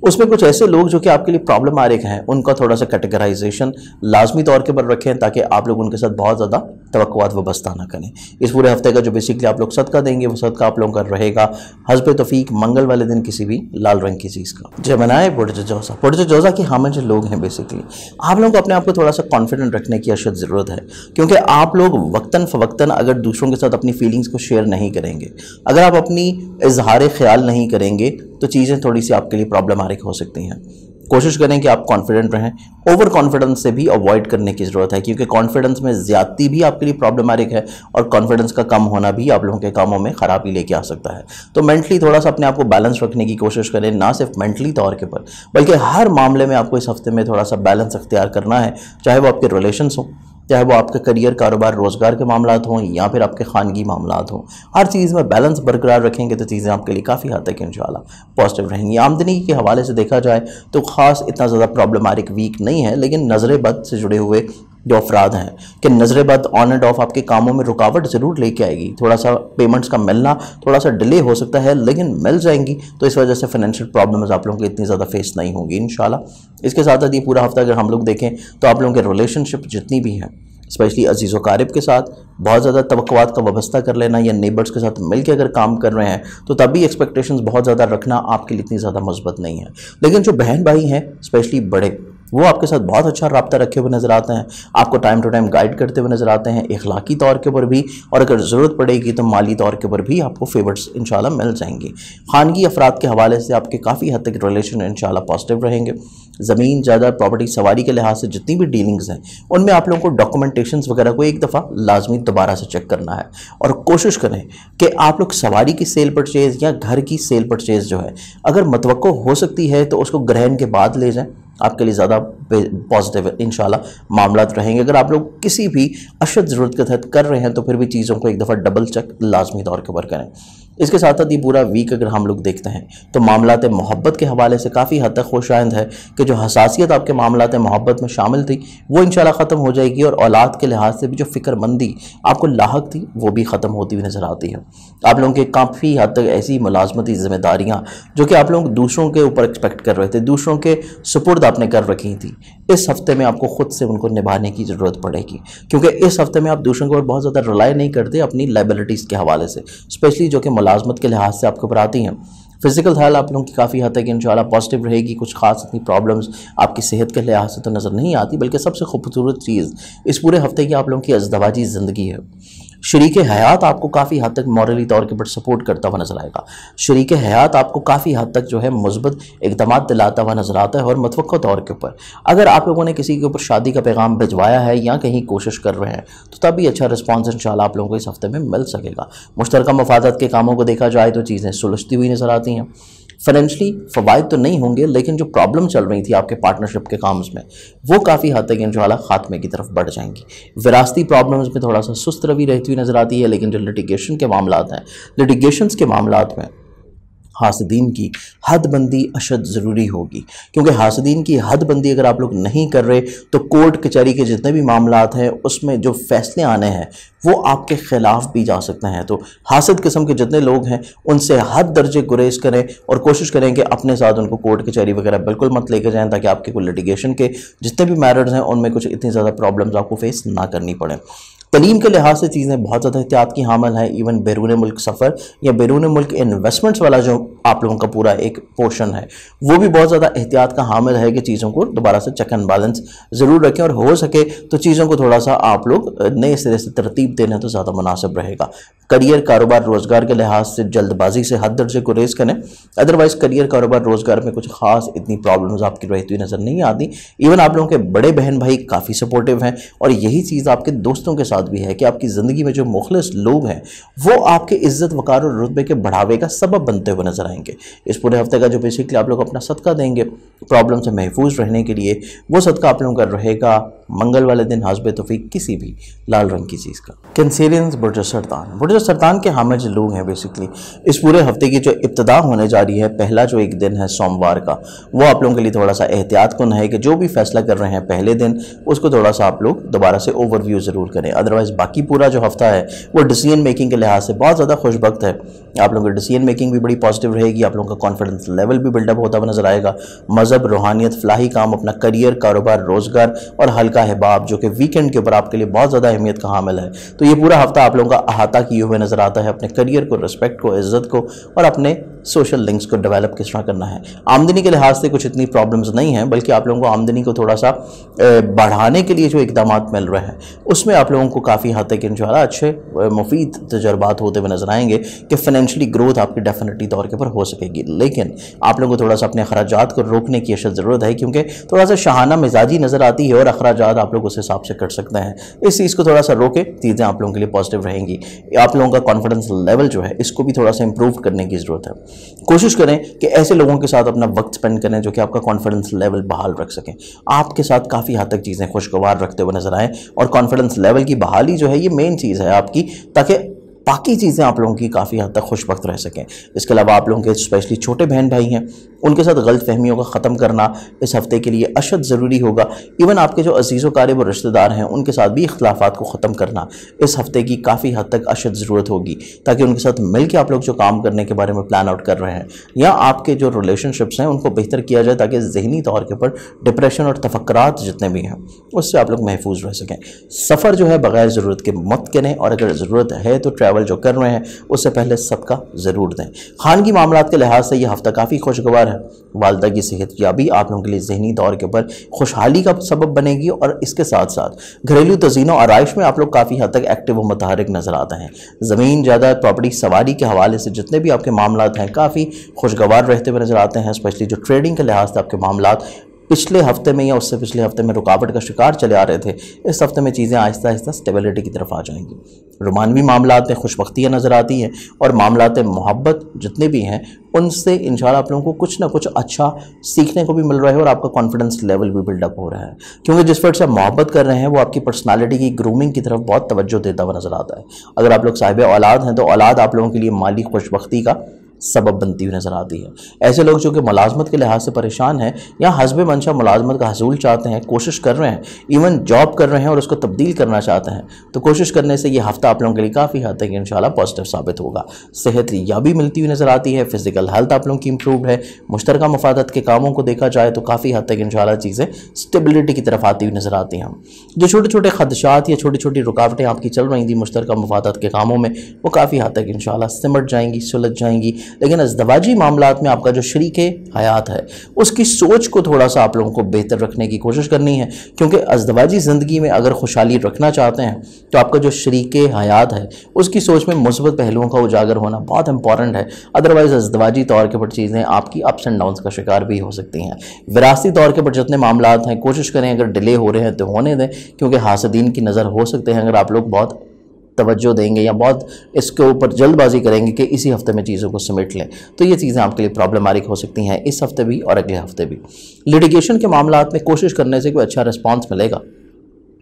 उसमें कुछ ऐसे लोग जो कि आपके लिए प्रॉब्लम आ रहे हैं उनका थोड़ा सा कैटेगराइजेशन लाजमी तौर के पर रखें ताकि आप लोग उनके साथ बहुत ज़्यादा तवक्वात वबस्ता ना करें इस पूरे हफ्ते का जो बेसिकली आप लोग सदका देंगे वो सदका आप लोगों का रहेगा हजब तफ़ीक मंगल वाले दिन किसी भी लाल रंग की चीज़ का जोजा बुडजोजा जोजा की हामी जो लोग हैं बेसिकली आप लोगों को अपने आप को थोड़ा सा कॉन्फिडेंट रखने की अशद ज़रूरत है क्योंकि आप लोग वक्ता फ़वक्ता अगर दूसरों के साथ अपनी फीलिंग्स को शेयर नहीं करेंगे अगर आप अपनी इजहार ख्याल नहीं करेंगे तो चीज़ें थोड़ी सी आपके लिए प्रॉब्लम प्रॉब्लम आ रही हो सकती हैं कोशिश करें कि आप कॉन्फिडेंट रहें ओवर कॉन्फिडेंस से भी अवॉइड करने की ज़रूरत है क्योंकि कॉन्फिडेंस में ज़्यादती भी आपके लिए प्रॉब्लमारिक है और कॉन्फिडेंस का कम होना भी आप लोगों के कामों में ख़राबी लेके आ सकता है तो मेंटली थोड़ा सा अपने आप को बैलेंस रखने की कोशिश करें ना सिर्फ मेंटली तौर के पर बल्कि हर मामले में आपको इस हफ्ते में थोड़ा सा बैलेंस अख्तियार करना है चाहे वो आपके रिलेशन हों चाहे वो आपके करियर कारोबार रोज़गार के मामला हों या फिर आपके खानगी मामला हों हर चीज़ में बैलेंस बरकरार रखेंगे तो चीज़ें आपके लिए काफ़ी हद तक इन पॉजिटिव रहेंगी आमदनी के हवाले से देखा जाए तो ख़ास इतना ज़्यादा प्रॉब्लमारिक वीक नहीं है लेकिन नज़र बद से जुड़े हुए जो अफराद हैं कि नज़रबद ऑन एंड ऑफ आपके कामों में रुकावट ज़रूर लेके आएगी थोड़ा सा पेमेंट्स का मिलना थोड़ा सा डिले हो सकता है लेकिन मिल जाएंगी तो इस वजह से फाइनेंशियल प्रॉब्लम्स आप लोगों की इतनी ज़्यादा फेस नहीं होंगी इन इसके साथ साथ ये पूरा हफ्ता अगर हम लोग देखें तो आप लोगों के रिलेशनशिप जितनी भी हैं स्पेशली अजीज़ वारिब के साथ बहुत ज़्यादा तवक़ात का वाबस्ता कर लेना या नेबर्स के साथ मिलकर अगर काम कर रहे हैं तो तभी एक्सपेक्टेशंस बहुत ज़्यादा रखना आपके लिए इतनी ज़्यादा मजबूत नहीं है लेकिन जो बहन भाई हैं स्पेशली बड़े वो आपके साथ बहुत अच्छा रबता रखे हुए नज़र आते हैं आपको टाइम टू टाइम गाइड करते हुए नज़र आते हैं इखलाकी तौर के ऊपर भी और अगर ज़रूरत पड़ेगी तो माली तौर के ऊपर भी आपको फेवर्स इन मिल जाएंगे खानगी अफराद के हवाले से आपके काफ़ी हद तक रिलेशन इन पॉजिटिव रहेंगे ज़मीन ज़्यादा प्रॉपर्टी सवारी के लिहाज से जितनी भी डीलिंग्स हैं उनमें आप लोगों को डॉक्यूमेंटेशन वगैरह को एक दफ़ा लाजमी दोबारा से चेक करना है और कोशिश करें कि आप लोग सवारी की सेल परचेज़ या घर की सेल परचेज़ जो है अगर मतवक़ हो सकती है तो उसको ग्रहण के बाद ले जाएँ आपके लिए ज़्यादा पॉजिटिव इन मामला रहेंगे अगर आप लोग किसी भी अशद ज़रूरत के तहत कर रहे हैं तो फिर भी चीज़ों को एक दफ़ा डबल चेक लाजमी तौर के ऊपर करें इसके साथ साथ ये पूरा वीक अगर हम लोग देखते हैं तो मामला मोहब्बत के हवाले से काफ़ी हद तक खुश आइंद है कि जो हसासियत आपके मामला मोहब्बत में शामिल थी वो इन ख़त्म हो जाएगी और औलाद के लिहाज से भी जो फ़िक्रमंदी आपको लाक थी वो भी ख़त्म होती हुई नज़र आती है आप लोगों के काफ़ी हद तक ऐसी मुलाजमती ज़िम्मेदारियाँ जो कि आप लोग दूसरों के ऊपर एक्सपेक्ट कर रहे थे दूसरों के सुपुर्द आपने कर रखी थी इस हफ्ते में आपको ख़ुद से उनको निभाने की ज़रूरत पड़ेगी क्योंकि इस हफ्ते में आप दूसरों के ऊपर बहुत ज़्यादा रिलाई नहीं करते अपनी लाइबिलिटीज़ के हवाले से स्पेशली जो कि मुलाजमत के लिहाज से आपके ऊपर आती हैं फिज़िकल हेल्थ आप लोगों की काफ़ी हद तक इन पॉजिटिव रहेगी कुछ खास इतनी प्रॉब्लम्स आपकी सेहत के लिहाज से तो नज़र नहीं आती बल्कि सबसे खूबसूरत चीज़ इस पूरे हफ्ते की आप लोगों की अजदवाजी ज़िंदगी है शरीक हयात आपको काफ़ी हद तक मॉरली तौर के ऊपर सपोर्ट करता हुआ नजर आएगा शरीक हयात आपको काफ़ी हद तक जो है मजबूत इकदाम दिलाता हुआ नज़र आता है और मतव तौर के ऊपर अगर आप लोगों ने किसी के ऊपर शादी का पैगाम भिजवाया है या कहीं कोशिश कर रहे हैं तो तभी अच्छा रिस्पॉन्स इन आप लोगों को इस हफ्ते में मिल सकेगा मुश्तरक मफादत के कामों को देखा जाए तो चीज़ें सुलझती हुई नज़र आती हैं फाइनेंशली फ़वाद तो नहीं होंगे लेकिन जो प्रॉब्लम चल रही थी आपके पार्टनरशिप के काम्स में वो काफ़ी हद तक इंशाल्लाह खात्मे की तरफ बढ़ जाएंगी विरासती प्रॉब्लम्स में थोड़ा सा सुस्त रवि रहती हुई नज़र आती है लेकिन जो लिटिगेशन के मामला हैं लिटिगेशन के मामला में हासदीन की हदबंदी अशद ज़रूरी होगी क्योंकि हासदीन की हदबंदी अगर आप लोग नहीं कर रहे तो कोर्ट कचहरी के जितने भी मामला हैं उसमें जो फैसले आने हैं वो आपके ख़िलाफ़ भी जा सकते हैं तो हासद किस्म के जितने लोग हैं उनसे हद दर्जे गुरेज करें और कोशिश करें कि अपने साथ उनको कोर्ट कचहरी वगैरह बिल्कुल मत लेके जाएं ताकि आपके कोई लिटिगेशन के जितने भी मैटर्स हैं उनमें कुछ इतनी ज़्यादा प्रॉब्लम्स आपको फेस ना करनी पड़े तलीम के लिहाज से चीज़ें बहुत ज़्यादा एहतियात की हामल है इवन बैरून मुल्क सफ़र या बैरून मुल्क इन्वेस्टमेंट्स वाला जो आप लोगों का पूरा एक पोर्शन है वो भी बहुत ज़्यादा एहतियात का हामिल है कि चीज़ों को दोबारा से चेक एंड बैलेंस ज़रूर रखें और हो सके तो चीज़ों को थोड़ा सा आप लोग नए सिरे से तरतीब देना तो ज़्यादा मुनासिब रहेगा करियर कारोबार रोज़गार के लिहाज से जल्दबाजी से हद दर्जे को रेस करें अदरवाइज़ करियर कारोबार रोज़गार में कुछ खास इतनी प्रॉब्लम्स आपकी रहती हुई तो नज़र नहीं आती इवन आप लोगों के बड़े बहन भाई काफ़ी सपोर्टिव हैं और यही चीज़ आपके दोस्तों के साथ बात भी है कि आपकी ज़िंदगी में जो मुखलस लोग हैं वो आपके इज्जत वकार और रुतबे के बढ़ावे का सबब बनते हुए नजर आएंगे इस पूरे हफ्ते का जो बेसिकली आप लोग अपना सदका देंगे प्रॉब्लम से महफूज रहने के लिए वो सदका आप लोगों का रहेगा मंगल वाले दिन हाजब तोफ़ी किसी भी लाल रंग की चीज़ का कैंसेरियंस बुरज सरतान बुरज सरतान के हामिज लोग हैं बेसिकली इस पूरे हफ्ते की जो इब्तदा होने जा रही है पहला जो एक दिन है सोमवार का वो आप लोगों के लिए थोड़ा सा एहतियात कन है कि जो भी फैसला कर रहे हैं पहले दिन उसको थोड़ा सा आप लोग दोबारा से ओवरव्यू ज़रूर करें अदरवाइज़ बाकी पूरा जो हफ्ता है वो डिसीजन मेकिंग के लिहाज से बहुत ज़्यादा खुशबक है आप लोगों की डिसीजन मेकिंग भी बड़ी पॉजिटिव रहेगी आप लोगों का कॉन्फिडेंस लेवल भी बिल्डअप होता हुआ नजर आएगा मज़हब रूहानियत फलाही काम अपना करियर कारोबार रोज़गार और हल्का रहता है बाब जो कि वीकेंड के ऊपर आपके लिए बहुत ज़्यादा अहमियत का हामिल है तो ये पूरा हफ्ता आप लोगों का अहाता किए हुए नज़र आता है अपने करियर को रिस्पेक्ट को इज़्ज़त को और अपने सोशल लिंक्स को डेवलप किस तरह करना है आमदनी के लिहाज से कुछ इतनी प्रॉब्लम्स नहीं हैं बल्कि आप लोगों को आमदनी को थोड़ा सा बढ़ाने के लिए जो इकदाम मिल रहे हैं उसमें आप लोगों को काफ़ी हद तक इन अच्छे मुफीद तजर्बात होते हुए नजर आएंगे कि फाइनेंशली ग्रोथ आपकी डेफिनेटली तौर के ऊपर हो सकेगी लेकिन आप लोगों को थोड़ा सा अपने अखराज को रोकने की अशद ज़रूरत है क्योंकि थोड़ा सा शहाना मिजाजी नज़र आती है और अखराज आप लोग उस हिसाब से कर सकते हैं इस चीज़ को थोड़ा सा रोके चीज़ें आप लोगों के लिए पॉजिटिव रहेंगी आप लोगों का कॉन्फिडेंस लेवल जो है इसको भी थोड़ा सा इंप्रूव करने की ज़रूरत है कोशिश करें कि ऐसे लोगों के साथ अपना वक्त स्पेंड करें जो कि आपका कॉन्फिडेंस लेवल बहाल रख सकें आपके साथ काफ़ी हद तक चीज़ें खुशगवार रखते हुए नजर आएँ और कॉन्फिडेंस लेवल की बहाली जो है ये मेन चीज़ है आपकी ताकि बाकी चीज़ें आप लोगों की काफ़ी हद तक खुशबक रह सकें इसके अलावा आप लोगों के स्पेशली छोटे बहन भाई हैं उनके साथ गलत फहमियों का ख़त्म करना इस हफ्ते के लिए अशद ज़रूरी होगा इवन आपके जो अजीज़ व रिश्तेदार हैं उनके साथ भी इख्लाफा को ख़त्म करना इस हफ्ते की काफ़ी हद तक अशद ज़रूरत होगी ताकि उनके साथ मिल के आप लोग जो काम करने के बारे में प्लान आउट कर रहे हैं या आपके जो रिलेशनशिप्स हैं उनको बेहतर किया जाए ताकि जहनी तौर के ऊपर डिप्रेशन और तफक्रात जितने भी हैं उससे आप लोग महफूज रह सकें सफ़र जो है बग़ैर ज़रूरत के मत करें और अगर ज़रूरत है तो ट्रैवल चावल जो कर रहे हैं उससे पहले सबका ज़रूर दें खानगी मामला के लिहाज से यह हफ़्ता काफ़ी खुशगवार है वालदा की सेहत याबी आप लोगों के लिए जहनी दौर के ऊपर खुशहाली का सबब बनेगी और इसके साथ साथ घरेलू तजीनों आरइश में आप लोग काफ़ी हद तक एक्टिव व मतहरक नज़र आते हैं ज़मीन ज्यादा प्रॉपर्टी सवारी के हवाले से जितने भी आपके मामला हैं काफ़ी खुशगवार रहते हुए नज़र आते हैं स्पेशली जो ट्रेडिंग के लिहाज से आपके मामला पिछले हफ्ते में या उससे पिछले हफ्ते में रुकावट का शिकार चले आ रहे थे इस हफ्ते में चीज़ें आहिस्ता आहिस्ता स्टेबिलिटी की तरफ आ जाएंगी रोमानवी मामला में नज़र आती हैं और मामला मोहब्बत जितने भी हैं उनसे इन आप लोगों को कुछ ना कुछ अच्छा सीखने को भी मिल रहा है और आपका कॉन्फिडेंस लेवल भी बिल्डअप हो रहा है क्योंकि जिस वर्ड से आप मोहब्बत कर रहे हैं वो आपकी पर्सनालिटी की ग्रूमिंग की तरफ बहुत तवज्जो देता हुआ नज़र आता है अगर आप लोग साहिब औलाद हैं तो औलाद आप लोगों के लिए माली खुशबी का सबब बनती हुई नज़र आती है ऐसे लोग जो कि मुलाजमत के लिहाज से परेशान हैं या हसब मंशा मुलाजमत का हसूल चाहते हैं कोशिश कर रहे हैं इवन जॉब कर रहे हैं और उसको तब्दील करना चाहते हैं तो कोशिश करने से ये हफ्ता आप लोगों के लिए काफ़ी हद तक इन शाला पॉजिटिव साबित होगा सेहत भी मिलती हुई नज़र आती है फिजिकल हेल्थ आप लोगों की इम्प्रूव है मुश्तर मफादत के कामों को देखा जाए तो काफ़ी हद तक इन चीज़ें स्टेबिलिटी की तरफ आती हुई नज़र आती हैं जो छोटे छोटे खदशात या छोटी छोटी रुकावटें आपकी चल रही थी मुश्तरक मफादत के कामों में वो काफ़ी हद तक इन सिमट जाएंगी सुलझ जाएंगी लेकिन अजदवाजी मामला में आपका जो शरीक हयात है उसकी सोच को थोड़ा सा आप लोगों को बेहतर रखने की कोशिश करनी है क्योंकि अजदवाजी ज़िंदगी में अगर खुशहाली रखना चाहते हैं तो आपका जो शरीक हयात है उसकी सोच में मुस्बत पहलुओं का उजागर होना बहुत इंपॉर्टेंट है अदरवाइज़ अजदवाजी तौर के पर चीज़ें आपकी अप्स एंड डाउन का शिकार भी हो सकती हैं विरासती तौर के पर जितने मामला हैं कोशिश करें अगर डिले हो रहे हैं तो होने दें क्योंकि हासदीन की नज़र हो सकते हैं अगर आप लोग बहुत तवज्जो देंगे या बहुत इसके ऊपर जल्दबाजी करेंगे कि इसी हफ्ते में चीज़ों को समेट लें तो ये चीज़ें आपके लिए प्रॉब्लमारिक हो सकती हैं इस हफ्ते भी और अगले हफ्ते भी लिटिगेशन के मामला में कोशिश करने से कोई अच्छा रिस्पॉन्स मिलेगा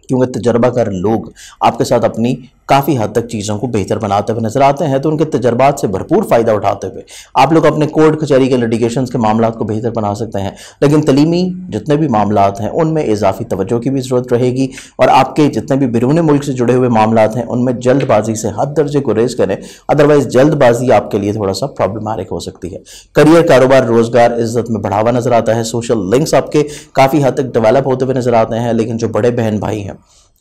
क्योंकि तजर्बाकार लोग आपके साथ अपनी काफ़ी हद तक चीज़ों को बेहतर बनाते हुए नजर आते हैं तो उनके तजर्बात से भरपूर फ़ायदा उठाते हुए आप लोग अपने कोर्ट कचहरी के लिटिगेशन के मामला को बेहतर बना सकते हैं लेकिन तलीमी जितने भी मामला हैं उनमें इजाफी तवज्जो की भी ज़रूरत रहेगी और आपके जितने भी बिरून मुल्क से जुड़े हुए मामला हैं उनमें जल्दबाजी से हद दर्जे को रेज करें अदरवाइज़ जल्दबाजी आपके लिए थोड़ा सा प्रॉब्लमैटिक हो सकती है करियर कारोबार रोज़गार इज्जत में बढ़ावा नज़र आता है सोशल लिंक्स आपके काफ़ी हद तक डेवलप होते हुए नज़र आते हैं लेकिन जो बड़े बहन भाई हैं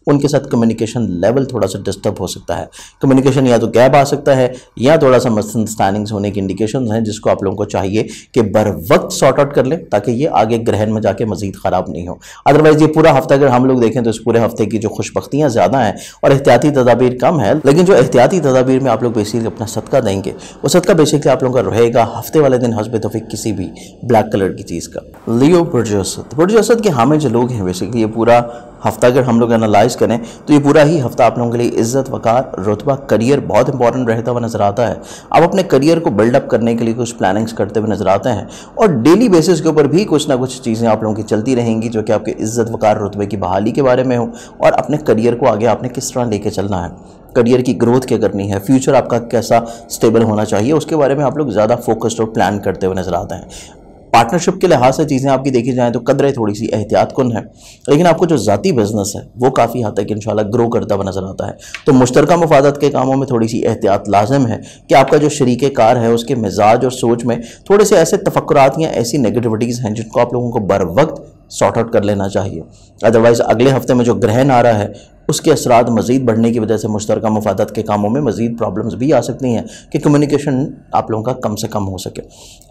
उनके साथ कम्युनिकेशन लेवल थोड़ा सा डिस्टर्ब हो सकता है कम्युनिकेशन या तो गैप आ सकता है या थोड़ा सा मिसअंडरस्टैंडिंग्स होने की इंडिकेशन हैं जिसको आप लोगों को चाहिए कि बर वक्त सॉर्ट आउट कर लें ताकि ये आगे ग्रहण में जाके मजीद ख़राब नहीं हो अदरवाइज़ ये पूरा हफ्ता अगर हम लोग देखें तो इस पूरे हफ्ते की जो खुशबख्तियाँ ज़्यादा हैं और एहतियाती तदाबीर कम है लेकिन जो एहतियाती तदाबीर में आप लोग बेसिकली अपना सदका देंगे वो सदका बेसिकली आप लोगों का रहेगा हफ्ते वाले दिन हसब तोफ़ी किसी भी ब्लैक कलर की चीज़ का लियो बुरजोसत बुरजोसत के हामिल जो लोग हैं बेसिकली ये पूरा हफ्ता अगर हम लोग एनालाइज यूटिलाइज़ करें तो ये पूरा ही हफ्ता आप लोगों के लिए इज्जत वकार रुतबा करियर बहुत इंपॉर्टेंट रहता हुआ नज़र आता है आप अपने करियर को बिल्डअप करने के लिए कुछ प्लानिंग्स करते हुए नज़र आते हैं और डेली बेसिस के ऊपर भी कुछ ना कुछ चीज़ें आप लोगों की चलती रहेंगी जो कि आपके इज्जत वकार रुतबे की बहाली के बारे में हो और अपने करियर को आगे आपने किस तरह लेके चलना है करियर की ग्रोथ क्या करनी है फ्यूचर आपका कैसा स्टेबल होना चाहिए उसके बारे में आप लोग ज़्यादा फोकस्ड और प्लान करते हुए नज़र आते हैं पार्टनरशिप के लिहाज से चीज़ें आपकी देखी जाएँ तो कदरे थोड़ी सी एहतियात कन है लेकिन आपको जो ज़ाती बिजनेस है वो काफ़ी हद तक इन ग्रो करता हुआ नज़र आता है तो मुश्तरक मफादत के कामों में थोड़ी सी एहतियात लाजम है कि आपका जो शरीक कार है उसके मिजाज और सोच में थोड़े से ऐसे तफक्रात या ऐसी नेगेटिविटीज़ हैं जिनको आप लोगों को बर वक्त सॉर्ट आउट कर लेना चाहिए अदरवाइज़ अगले हफ्ते में जो ग्रहण आ रहा है उसके असरा मज़ीद बढ़ने की वजह से मुश्तर मफादत के कामों में मज़ीद प्रॉब्लम्स भी आ सकती हैं कि कम्युनिकेशन आप लोगों का कम से कम हो सके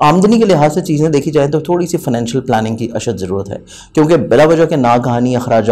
आमदनी के लिहाज से चीज़ें देखी जाएँ तो थोड़ी सी फाइनेंशियल प्लानिंग की अशद ज़रूरत है क्योंकि बिला वजह के ना कहानी अखराज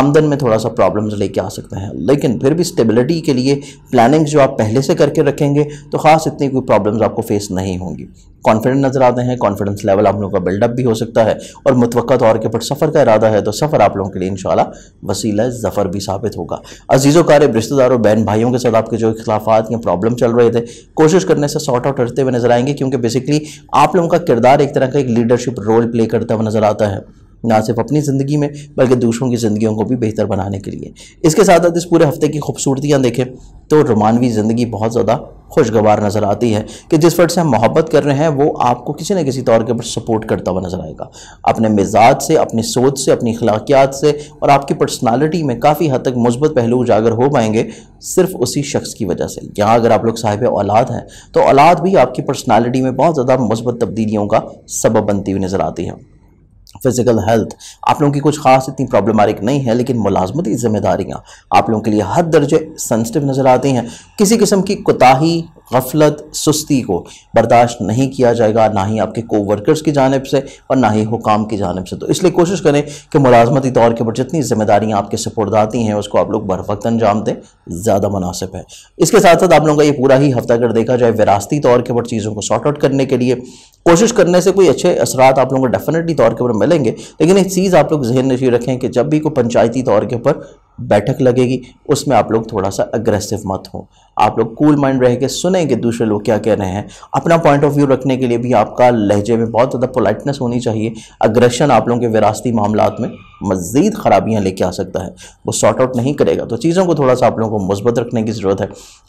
आमदन में थोड़ा सा प्रॉब्लम्स लेके आ सकते हैं लेकिन फिर भी स्टेबिलिटी के लिए प्लानिंग जो आप पहले से करके रखेंगे तो ख़ास इतनी कोई प्रॉब्लम्स आपको फेस नहीं होंगी कॉन्फिडेंट नज़र आते हैं कॉन्फिडेंस लेवल आप लोगों का बिल्डअप भी हो सकता है और मुतव तौर के ऊपर सफ़र का इरादा है तो सफ़र आप लोगों के लिए इन वसीला ज़फ़र भी साबित होगा अजीज़ों कार्य रिश्तेदारों बहन भाइयों के साथ आपके जो इख्लाफात या प्रॉब्लम चल रहे थे कोशिश करने से सॉर्ट आउट करते हुए नजर आएंगे क्योंकि बेसिकली आप लोगों का किरदार एक तरह का एक लीडरशिप रोल प्ले करता हुआ नजर आता है ना सिर्फ अपनी ज़िंदगी में बल्कि दूसरों की ज़िंदगियों को भी बेहतर बनाने के लिए इसके साथ साथ इस पूरे हफ्ते की खूबसूरतियाँ देखें तो रोमानवी ज़िंदगी बहुत ज़्यादा खुशगवार नज़र आती है कि जिस फर्ट से हम मोहब्बत कर रहे हैं वो आपको किसी न किसी तौर के ऊपर सपोर्ट करता हुआ नज़र आएगा अपने मिजाज से अपनी सोच से अपनी अखलाकियात से और आपकी पर्सनालिटी में काफ़ी हद तक मुस्बत पहलू उजागर हो पाएंगे सिर्फ उसी शख्स की वजह से यहाँ अगर आप लोग साहिब औलाद हैं तो औलाद भी आपकी पर्सनैलिटी में बहुत ज़्यादा मुस्बत तब्दीलियों का सबब बनती हुई नज़र आती है फिजिकल हेल्थ आप लोगों की कुछ खास इतनी प्रॉब्लमारिक नहीं है लेकिन मुलाजमती जिम्मेदारियाँ आप लोगों के लिए हद दर्जे सेंसिटिव नज़र आती हैं किसी किस्म की कोताही गफलत सुस्ती को बर्दाश्त नहीं किया जाएगा ना ही आपके को वर्कर्स की जानब से और ना ही हुकाम की जानब से तो इसलिए कोशिश करें कि मुलाजमती तौर के ऊपर जितनी जिम्मेदारियाँ आपके सपोर्ट आती हैं उसको आप लोग बर वक्त अंजाम दें ज़्यादा मुनासिब है इसके साथ साथ आप लोगों का ये पूरा ही हफ्ता अगर देखा जाए विरासती तौर के ऊपर चीज़ों को शॉर्ट आउट करने के लिए कोशिश करने से कोई अच्छे असरात आप लोगों को डेफिनेटली तौर के ऊपर मिलेंगे लेकिन एक चीज़ आप लोग जहन नशी रखें कि जब भी कोई पंचायती तौर के ऊपर बैठक लगेगी उसमें आप लोग थोड़ा सा अग्रेसिव मत हों आप लोग कूल माइंड रह के सुने कि दूसरे लोग क्या कह रहे हैं अपना पॉइंट ऑफ व्यू रखने के लिए भी आपका लहजे में बहुत ज़्यादा पोलाइटनेस होनी चाहिए अग्रेशन आप लोगों के विरासती मामला में मज़ीद ख़राबियाँ लेके आ सकता है वो सॉर्ट आउट नहीं करेगा तो चीज़ों को थोड़ा सा आप लोगों को मुस्बत रखने की ज़रूरत है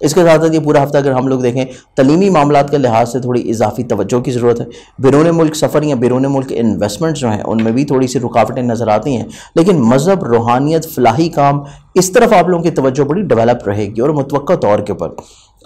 इसके साथ साथ ये पूरा हफ्ता अगर हम लोग देखें तलीमी मामला के लिहाज से थोड़ी इजाफी तवज्जो की ज़रूरत है बैरून मुल्क सफ़र या बैरून मुल्क इन्वेस्टमेंट जो हैं उनमें भी थोड़ी सी रुकावटें नज़र आती हैं लेकिन मज़हब रूहानियत फलाही काम इस तरफ आप लोगों की तवज्जो बड़ी डेवलप रहेगी और मुतव तौर के ऊपर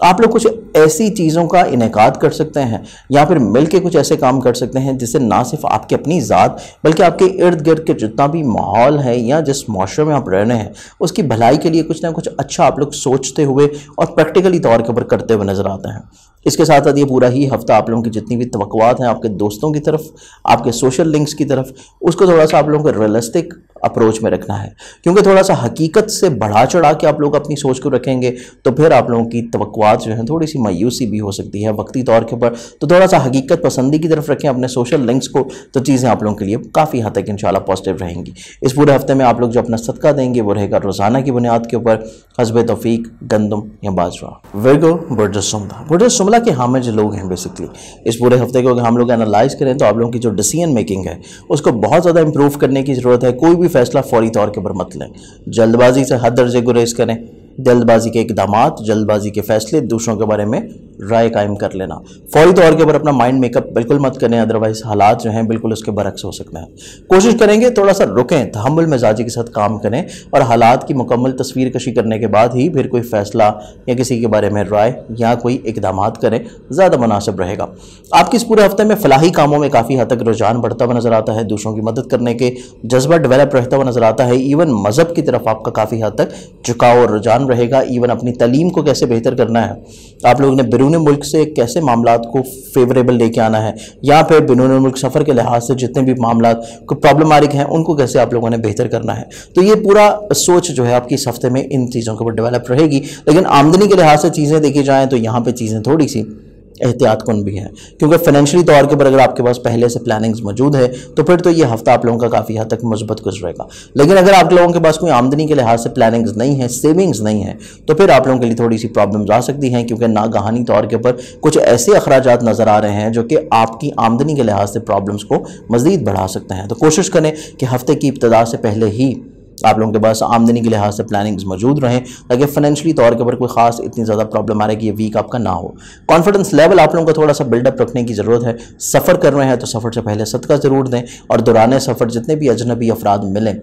आप लोग कुछ ऐसी चीज़ों का इनका कर सकते हैं या फिर मिल के कुछ ऐसे काम कर सकते हैं जिससे ना सिर्फ आपकी अपनी ज़ात बल्कि आपके इर्द गिर्द के जितना भी माहौल है या जिस माशरे में आप रह रहे हैं उसकी भलाई के लिए कुछ ना कुछ अच्छा आप लोग सोचते हुए और प्रैक्टिकली तौर के ऊपर करते हुए नज़र आते हैं इसके साथ साथ ये पूरा ही हफ्ता आप लोगों की जितनी भी तवक़ात हैं आपके दोस्तों की तरफ आपके सोशल लिंक्स की तरफ उसको थोड़ा सा आप लोगों को रियलिस्टिक अप्रोच में रखना है क्योंकि थोड़ा सा हकीकत से बढ़ा चढ़ा के आप लोग अपनी सोच को रखेंगे तो फिर आप लोगों की तो बात जो है थोड़ी सी मायूसी भी हो सकती है वक्ती तौर के ऊपर तो थोड़ा सा हकीकत पसंदी की तरफ रखें अपने सोशल लिंक्स को तो चीज़ें आप लोगों के लिए काफ़ी हद तक इन पॉजिटिव रहेंगी इस पूरे हफ्ते में आप लोग जो अपना सदका देंगे वो रहेगा रोज़ाना की बुनियाद के ऊपर हसब तोफ़ीक गंदम या बाजवा वर्गो बुरजसुमला बुरजुमला के हामिद जो लोग हैं बेसिकली इस पूरे हफ्ते को अगर हम लोग एनालाइज करें तो आप लोगों की जो डिसीजन मेकिंग है उसको बहुत ज़्यादा इंप्रूव करने की ज़रूरत है कोई भी फैसला फौरी तौर के ऊपर मत लें जल्दबाजी से हर दर्जे गुरेज करें जल्दबाजी के इकदाम जल्दबाजी के फैसले दूसरों के बारे में राय कायम कर लेना फौरी तौर के ऊपर अपना माइंड मेकअप बिल्कुल मत करें अदरवाइज हालात जो हैं बिल्कुल उसके बरक्स हो सकते हैं कोशिश करेंगे थोड़ा सा रुकें तहमुल मिजाजी के साथ काम करें और हालात की मुकम्मल तस्वीर कशी करने के बाद ही फिर कोई फ़ैसला या किसी के बारे में राय या कोई इकदाम करें ज़्यादा मुनासिब रहेगा आपके इस पूरे हफ्ते में फलाही कामों में काफ़ी हद तक रुझान बढ़ता हुआ नज़र आता है दूसरों की मदद करने के जज्बा डेवलप रहता हुआ नज़र आता है इवन मज़हब की तरफ आपका काफ़ी हद तक झुकाव और रुझान रहेगा इवन अपनी तलीम को कैसे बेहतर करना है आप लोगों ने बैरून मुल्क से कैसे मामला को फेवरेबल लेके आना है या फिर बैरून मुल्क सफ़र के लिहाज से जितने भी मामला को प्रॉब्लमारिक हैं उनको कैसे आप लोगों ने बेहतर करना है तो ये पूरा सोच जो है आपकी इस हफ्ते में इन चीज़ों के ऊपर डेवलप रहेगी लेकिन आमदनी के लिहाज से चीज़ें देखी जाएँ तो यहाँ पर चीज़ें थोड़ी सी एहतियात कन भी हैं क्योंकि फाइनेंशियली तौर के ऊपर अगर आपके पास पहले से प्लानिंग्स मौजूद है तो फिर तो ये हफ्ता आप लोगों का काफ़ी हद तक मजबूत गुजरेगा लेकिन अगर आप लोगों के पास कोई आमदनी के लिहाज से प्लानिंग्स नहीं है सेविंग्स नहीं है तो फिर आप लोगों के लिए थोड़ी सी प्रॉब्लम्स आ सकती हैं क्योंकि नागहानी तौर के ऊपर कुछ ऐसे अखराज नज़र आ रहे हैं जो कि आपकी आमदनी के लिहाज से प्रॉब्लम्स को मज़ीद बढ़ा सकते हैं तो कोशिश करें कि हफ्ते की इब्तदा से पहले ही आप लोगों के पास आमदनी के लिहाज से प्लानिंग्स मौजूद रहें ताकि फाइनेंशियली तौर के ऊपर कोई खास इतनी ज़्यादा प्रॉब्लम आ रही है कि वीक आपका ना हो कॉन्फिडेंस लेवल आप लोगों को थोड़ा सा बिल्डअप रखने की ज़रूरत है सफ़र कर रहे हैं तो सफ़र से पहले सदका ज़रूर दें और दौरान सफ़र जितने भी अजनबी अफराद मिलें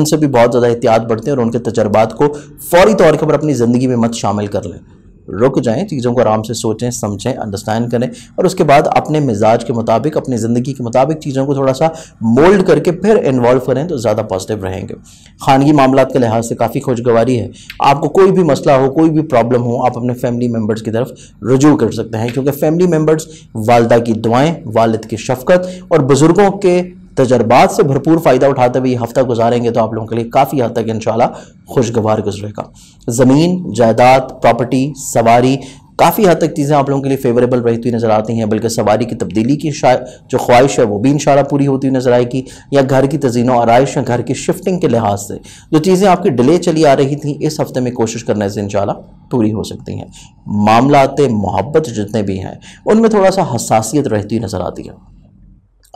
उनसे भी बहुत ज़्यादा एहतियात बढ़ते हैं और उनके तजर्बात को फौरी तौर के ऊपर अपनी ज़िंदगी में मत शामिल कर लें रुक जाएं चीज़ों को आराम से सोचें समझें अंडरस्टैंड करें और उसके बाद अपने मिजाज के मुताबिक अपनी ज़िंदगी के मुताबिक चीज़ों को थोड़ा सा मोल्ड करके फिर इन्वॉल्व करें तो ज़्यादा पॉजिटिव रहेंगे खानगी मामला के लिहाज से काफ़ी खुशगवारी है आपको कोई भी मसला हो कोई भी प्रॉब्लम हो आप अपने फैमिली मेम्बर्स की तरफ रजू कर सकते हैं क्योंकि फैमिली मेम्बर्स वालदा की दुआएँ वालद की शफकत और बुज़ुर्गों के तजर्बात से भरपूर फ़ायदा उठाते हुए हफ़्ता गुजारेंगे तो आप लोगों के लिए काफ़ी हद तक इन खुशगवार गुजरेगा ज़मीन जायदाद प्रॉपर्टी सवारी काफ़ी हद तक चीज़ें आप लोगों के लिए फेवरेबल रहती हुई नज़र आती हैं बल्कि सवारी की तब्दीली की जो ख्वाहिश है वो भी इंशाल्लाह पूरी होती हुई नज़र आएगी या घर की तजीनों आरइश या घर की शिफ्टिंग के लिहाज से जो चीज़ें आपकी डिले चली आ रही थी इस हफ्ते में कोशिश करने से इंशाल्लाह पूरी हो सकती हैं मामलाते मोहब्बत जितने भी हैं उनमें थोड़ा सा हसासियत रहती हुई नज़र आती है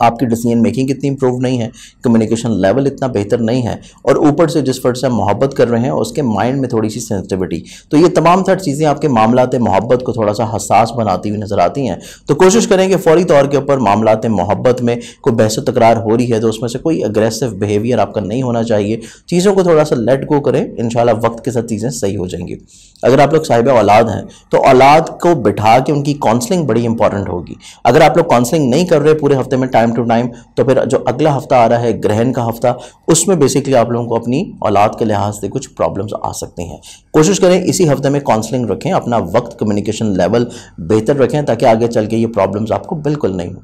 आपकी डिसीजन मेकिंग इतनी इंप्रूव नहीं है कम्युनिकेशन लेवल इतना बेहतर नहीं है और ऊपर से जिस फर्द से आप मोहब्बत कर रहे हैं उसके माइंड में थोड़ी सी सेंसिटिविटी तो ये तमाम सर चीज़ें आपके मामला मोहब्बत को थोड़ा सा हसास बनाती हुई नज़र आती हैं तो कोशिश करें कि फौरी तौर के ऊपर मामलात मोहब्बत में कोई बहस तकरार हो रही है तो उसमें से कोई अग्रेसिव बिहेवियर आपका नहीं होना चाहिए चीज़ों को थोड़ा सा लेट गो करें इन वक्त के साथ चीज़ें सही हो जाएंगी अगर आप लोग साहिब औलाद हैं तो औलाद को बिठा के उनकी काउंसलिंग बड़ी इंपॉर्टेंट होगी अगर आप लोग काउंसलिंग नहीं कर रहे पूरे हफ्ते में टाइम टाइम टू टाइम तो फिर जो अगला हफ्ता आ रहा है ग्रहण का हफ्ता उसमें बेसिकली आप लोगों को अपनी औलाद के लिहाज से कुछ प्रॉब्लम्स आ सकती हैं कोशिश करें इसी हफ्ते में काउंसलिंग रखें अपना वक्त कम्युनिकेशन लेवल बेहतर रखें ताकि आगे चल के ये प्रॉब्लम्स आपको बिल्कुल नहीं हो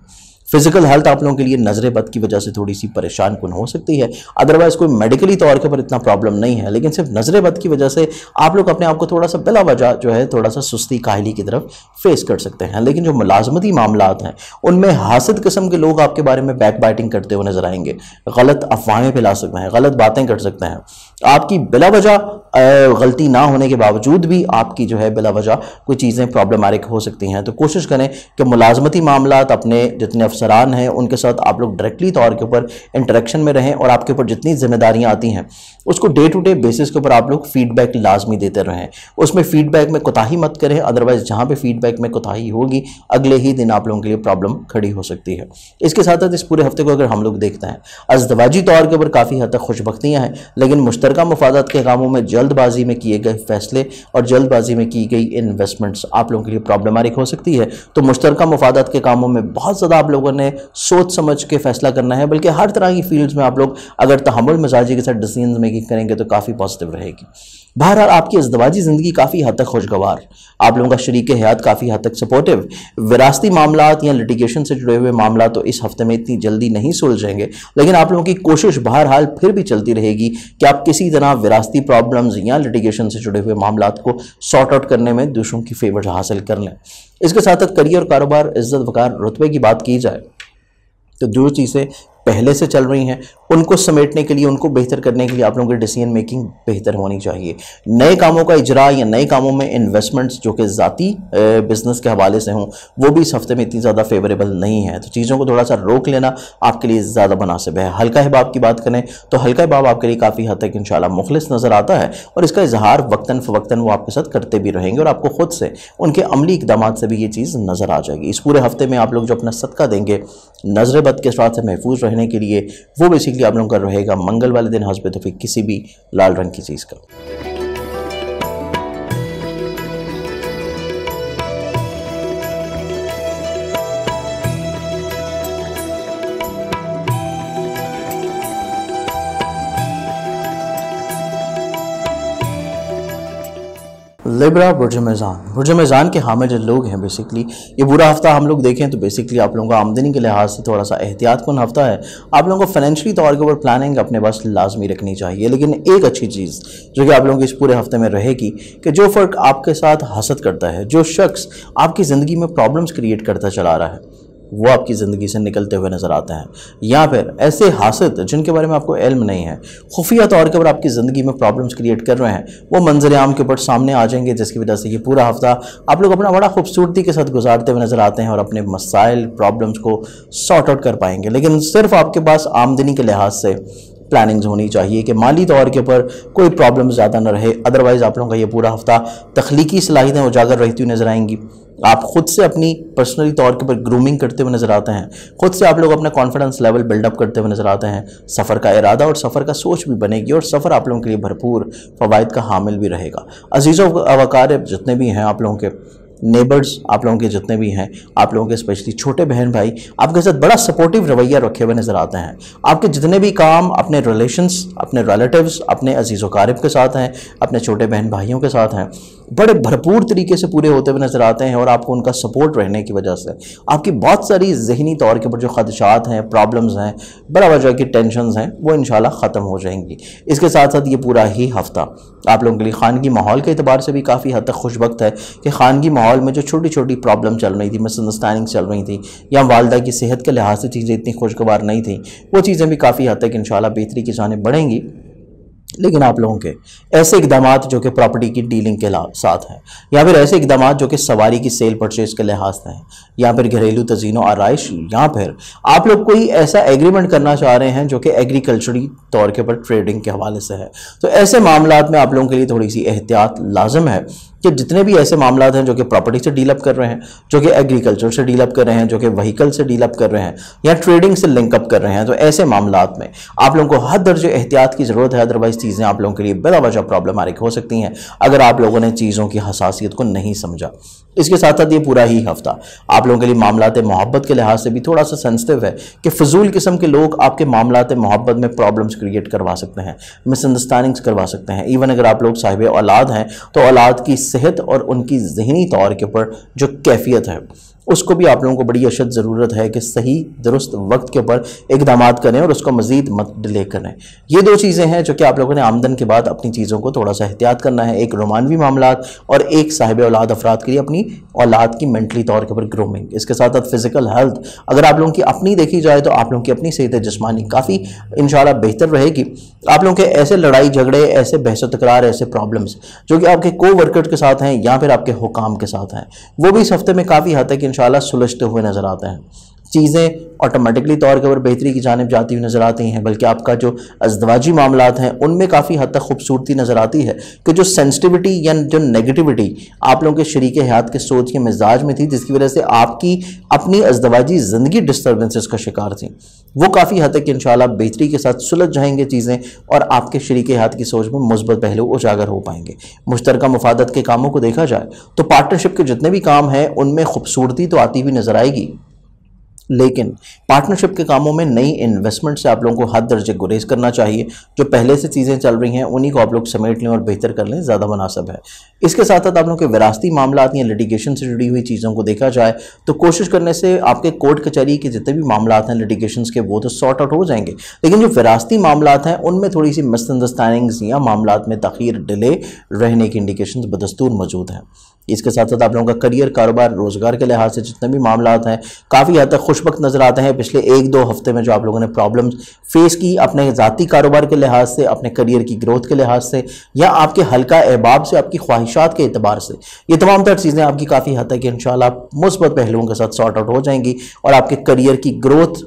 फिजिकल हेल्थ आप लोगों के लिए नज़र बद की वजह से थोड़ी सी परेशान कन हो सकती है अदरवाइज़ कोई मेडिकली तौर के ऊपर इतना प्रॉब्लम नहीं है लेकिन सिर्फ नज़र बद की वजह से आप लोग अपने आप को थोड़ा सा बिला वजह जो है थोड़ा सा सुस्ती काहली की तरफ फेस कर सकते हैं लेकिन जो मुलाजमती मामला हैं उनमें हासिल किस्म के लोग आपके बारे में बैक बाइटिंग करते हुए नजर आएंगे गलत अफवाहें फैला सकते हैं गलत बातें कर सकते हैं आपकी बिला वजह गलती ना होने के बावजूद भी आपकी जो है बिला वजह कोई चीज़ें प्रॉब्लमैटिक हो सकती हैं तो कोशिश करें कि मुलाजमती मामला अपने जितने अफसरान हैं उनके साथ आप लोग डायरेक्टली तौर के ऊपर इंटरेक्शन में रहें और आपके ऊपर जितनी जिम्मेदारियाँ आती हैं उसको डे टू डे बेसिस के ऊपर आप लोग फीडबैक लाजमी देते रहें उसमें फ़ीडबैक में कोताही मत करें अदरवाइज़ जहाँ पर फीडबैक में कोताही होगी अगले ही दिन आप लोगों के लिए प्रॉब्लम खड़ी हो सकती है इसके साथ साथ इस पूरे हफ्ते को अगर हम लोग देखते हैं अजदवाजी तौर के ऊपर काफ़ी हद तक खुशबकतियाँ हैं लेकिन मुश्तर दरगाह मफादत के कामों में जल्दबाजी में किए गए फैसले और जल्दबाजी में की गई इन्वेस्टमेंट्स आप लोगों के लिए प्रॉब्लमारिक हो सकती है तो मुश्तर मफादत के कामों में बहुत ज़्यादा आप लोगों ने सोच समझ के फैसला करना है बल्कि हर तरह की फील्ड्स में आप लोग अगर तहमुल मिजाजी के साथ डिसीजन मेकिंग करेंगे तो काफ़ी पॉजिटिव रहेगी बहरहाल आपकी अजदवाजी ज़िंदगी काफ़ी हद तक खुशगवार आप लोगों का शरीक हयात काफ़ी हद तक सपोर्टिव विरासती मामला या लिटिगेशन से जुड़े हुए मामला तो इस हफ्ते में इतनी जल्दी नहीं सुलझेंगे लेकिन आप लोगों की कोशिश बहरहाल फिर भी चलती रहेगी कि आप किसी तरह विरासती प्रॉब्लम्स या लिटिगेशन से जुड़े हुए मामला को सॉर्ट आउट करने में दूसरों की फेवर हासिल कर लें इसके साथ साथ करियर कारोबार इज्जत वकार रुतबे की बात की जाए तो जो चीज़ें पहले से चल रही हैं उनको समेटने के लिए उनको बेहतर करने के लिए आप लोगों की डिसीजन मेकिंग बेहतर होनी चाहिए नए कामों का इजरा या नए कामों में इन्वेस्टमेंट्स जो कि ज़ाती बिज़नेस के हवाले से हों वो भी इस हफ्ते में इतनी ज़्यादा फेवरेबल नहीं है तो चीज़ों को थोड़ा सा रोक लेना आपके लिए ज़्यादा मुनासिब है हल्का अहबाब की बात करें तो हल्का अहबाब आपके लिए काफ़ी हद तक इन मुखलिस नज़र आता है और इसका इजहार वक्ता फ़वक्ता वो आपके साथ करते भी रहेंगे और आपको ख़ुद से उनके अमली इकदाम से भी ये चीज़ नज़र आ जाएगी इस पूरे हफ्ते में आप लोग जो अपना सदका देंगे नजरबद के साथ महफूज रहें रहने के लिए वो बेसिकली आप लोगों का रहेगा मंगल वाले दिन हाउस पे तो फिर किसी भी लाल रंग की चीज़ का लिब्रा बुरज मैजान बुरज मैजान के हामिल जो लोग हैं बेसिकली ये बुरा हफ्ता हम लोग देखें तो बेसिकली आप लोगों का आमदनी के लिहाज से थोड़ा सा एहतियात कन हफ्ता है आप लोगों को फाइनेंशियली तौर तो के ऊपर प्लानिंग अपने पास लाजमी रखनी चाहिए लेकिन एक अच्छी चीज़ जो कि आप लोगों की इस पूरे हफ्ते में रहेगी कि जो फ़र्क आपके साथ हसद करता है जो शख्स आपकी ज़िंदगी में प्रॉब्लम्स क्रिएट करता चला रहा है वो आपकी ज़िंदगी से निकलते हुए नज़र आते हैं या फिर ऐसे हासिल जिनके बारे में आपको इल्म नहीं है खुफिया तौर के ऊपर आपकी ज़िंदगी में प्रॉब्लम्स क्रिएट कर रहे हैं वो मंजर आम के ऊपर सामने आ जाएंगे जिसकी वजह से ये पूरा हफ्ता आप लोग अपना बड़ा खूबसूरती के साथ गुजारते हुए नज़र आते हैं और अपने मसाइल प्रॉब्लम्स को सॉर्ट आउट कर पाएंगे लेकिन सिर्फ आपके पास आमदनी के लिहाज से प्लानिंग्स होनी चाहिए कि माली तौर के ऊपर कोई प्रॉब्लम ज़्यादा ना रहे अदरवाइज़ आप लोगों का ये पूरा हफ्ता तख्लीकी सलाहितें उजागर रहती हुई नज़र आएंगी आप खुद से अपनी पर्सनली तौर के ऊपर ग्रूमिंग करते हुए नज़र आते हैं खुद से आप लोग अपना कॉन्फिडेंस लेवल बिल्डअप करते हुए नज़र आते हैं सफ़र का इरादा और सफ़र का सोच भी बनेगी और सफ़र आप लोगों के लिए भरपूर फ़वाद का हामिल भी रहेगा अजीज़ों अवकार जितने भी हैं आप लोगों के नेबर्स आप लोगों के जितने भी हैं आप लोगों के स्पेशली छोटे बहन भाई आपके साथ बड़ा सपोर्टिव रवैया रखे हुए नज़र आते हैं आपके जितने भी काम अपने रिलेशंस अपने रिलेटिव्स अपने अजीज़ वारिब के साथ हैं अपने छोटे बहन भाइयों के साथ हैं बड़े भरपूर तरीके से पूरे होते हुए नज़र आते हैं और आपको उनका सपोर्ट रहने की वजह से आपकी बहुत सारी जहनी तौर के ऊपर जो खदशात हैं प्रॉब्लम्स हैं बड़ा वजह की टेंशन हैं वो इन ख़त्म हो जाएंगी इसके साथ साथ ये पूरा ही हफ्ता आप लोगों के लिए खानगी माहौल के अतबार से भी काफ़ी हद तक खुश वक्त है कि खानगी माहौल में जो छोटी छोटी प्रॉब्लम चल रही थी मिसअंडरस्टैंडिंग चल रही थी या वालदा की सेहत के लिहाज से चीज़ें इतनी खुशगवार नहीं थी वो चीज़ें भी काफ़ी हद तक इन बेहतरी की जानब बढ़ेंगी लेकिन आप लोगों के ऐसे इकदाम जो कि प्रॉपर्टी की डीलिंग के साथ हैं या फिर ऐसे इकदाम जो कि सवारी की सेल परचेज के लिहाज से हैं या फिर घरेलू तजीनों आरइश या फिर आप लोग कोई ऐसा एग्रीमेंट करना चाह रहे हैं जो कि एग्रीकल्चरी तौर के ऊपर ट्रेडिंग के हवाले से है तो ऐसे मामला में आप लोगों के लिए थोड़ी सी एहतियात लाजम है कि जितने भी ऐसे मामला हैं जो कि प्रॉपर्टी से डीलअप कर रहे हैं जो कि एग्रीकल्चर से डीलअप कर रहे हैं जो कि वहीकल से डीलअप कर रहे हैं या ट्रेडिंग से लिंकअप कर रहे हैं तो ऐसे मामला में आप लोगों को हर दर्ज एहतियात की ज़रूरत है अदरवाइज़ चीज़ें आप लोगों के लिए बड़ा वजह प्रॉब्लम आ रही हो सकती हैं अगर आप लोगों ने चीज़ों की हसासीत को नहीं समझा इसके साथ साथ ये पूरा ही हफ्ता आप लोगों के लिए मामला मोहब्बत के लिहाज से भी थोड़ा सा सेंसिटिव है कि फजूल किस्म के लोग आपके मामला मोहब्बत में प्रॉब्लम्स क्रिएट करवा सकते हैं मिसअंडरस्टैंडिंग्स करवा सकते हैं इवन अगर आप लोग साहिब औलाद हैं तो औलाद की सेहत और उनकी जहनी तौर के ऊपर जो कैफियत है उसको भी आप लोगों को बड़ी अशद ज़रूरत है कि सही दुरुस्त वक्त के ऊपर इकदाम करें और उसको मज़ीद मत डिले करें ये दो चीज़ें हैं जो कि आप लोगों ने आमदन के बाद अपनी चीज़ों को थोड़ा सा एहतियात करना है एक रोमानवी मामला और एक साहिब औलाद अफराद के लिए अपनी औलाद की मैंटली तौर के ऊपर ग्रोमिंग इसके साथ साथ फिज़िकल हेल्थ अगर आप लोगों की अपनी देखी जाए तो आप लोगों की अपनी सेहत जिसमानी काफ़ी इन बेहतर रहेगी आप लोगों के ऐसे लड़ाई झगड़े ऐसे बहस तकरार ऐसे प्रॉब्लम्स जो कि आपके को वर्कर्स के साथ हैं या फिर आपके हुकाम के साथ हैं वो भी इस हफ्ते में काफ़ी हद तक इंशाल्लाह सुलझते हुए नज़र आते हैं चीज़ें ऑटोमेटिकली तौर के ऊपर बेहतरी की जानब जाती हुई नज़र आती हैं बल्कि आपका जो अजदवाजी मामला हैं उनमें काफ़ी हद तक खूबसूरती नज़र आती है कि जो सेंसिटिविटी या जो नेगेटिविटी आप लोगों के शरीक हयात के सोच के मिजाज में थी जिसकी वजह से आपकी अपनी अजदवाजी ज़िंदगी डिस्टर्बेंसेस का शिकार थी वो काफ़ी हद तक इन बेहतरी के साथ सुलझ जाएंगे चीज़ें और आपके शरीक हयात की सोच में मुस्बत पहलू उजागर हो पाएंगे मुश्तरक मफादत के कामों को देखा जाए तो पार्टनरशिप के जितने भी काम हैं उनमें खूबसूरती तो आती हुई नज़र आएगी लेकिन पार्टनरशिप के कामों में नई इन्वेस्टमेंट से आप लोगों को हद दर्जे गुरेज करना चाहिए जो पहले से चीज़ें चल रही हैं उन्हीं को आप लोग समेट लें और बेहतर कर लें ज़्यादा मुनासब है इसके साथ साथ आप लोगों के विरासती मामला या लिटिगेशन से जुड़ी हुई चीज़ों को देखा जाए तो कोशिश करने से आपके कोर्ट कचहरी के जितने भी मामला हैं लिटिगेशन के वो तो सॉर्ट आउट हो जाएंगे लेकिन जो विरासती मामला हैं उनमें थोड़ी सी मिसअंडरस्टैंडिंग्स या मामला में तखीर डिले रहने की इंडिकेशन बदस्तूर मौजूद हैं इसके साथ साथ आप लोगों का करियर कारोबार रोजगार के लिहाज से जितने भी मामला हैं काफ़ी हद तक खुश खुश वक्त नज़र आते हैं पिछले एक दो हफ्ते में जो आप लोगों ने प्रॉब्लम फेस की अपने ज़ाती कारोबार के लिहाज से अपने करियर की ग्रोथ के लिहाज से या आपके हल्का अहबाब से आपकी ख्वाहिशात के अतबार से ये तमाम तर चीज़ें आपकी काफ़ी हद तक इन मुस्बत पहलुओं के साथ सॉर्ट आउट हो जाएंगी और आपके करियर की ग्रोथ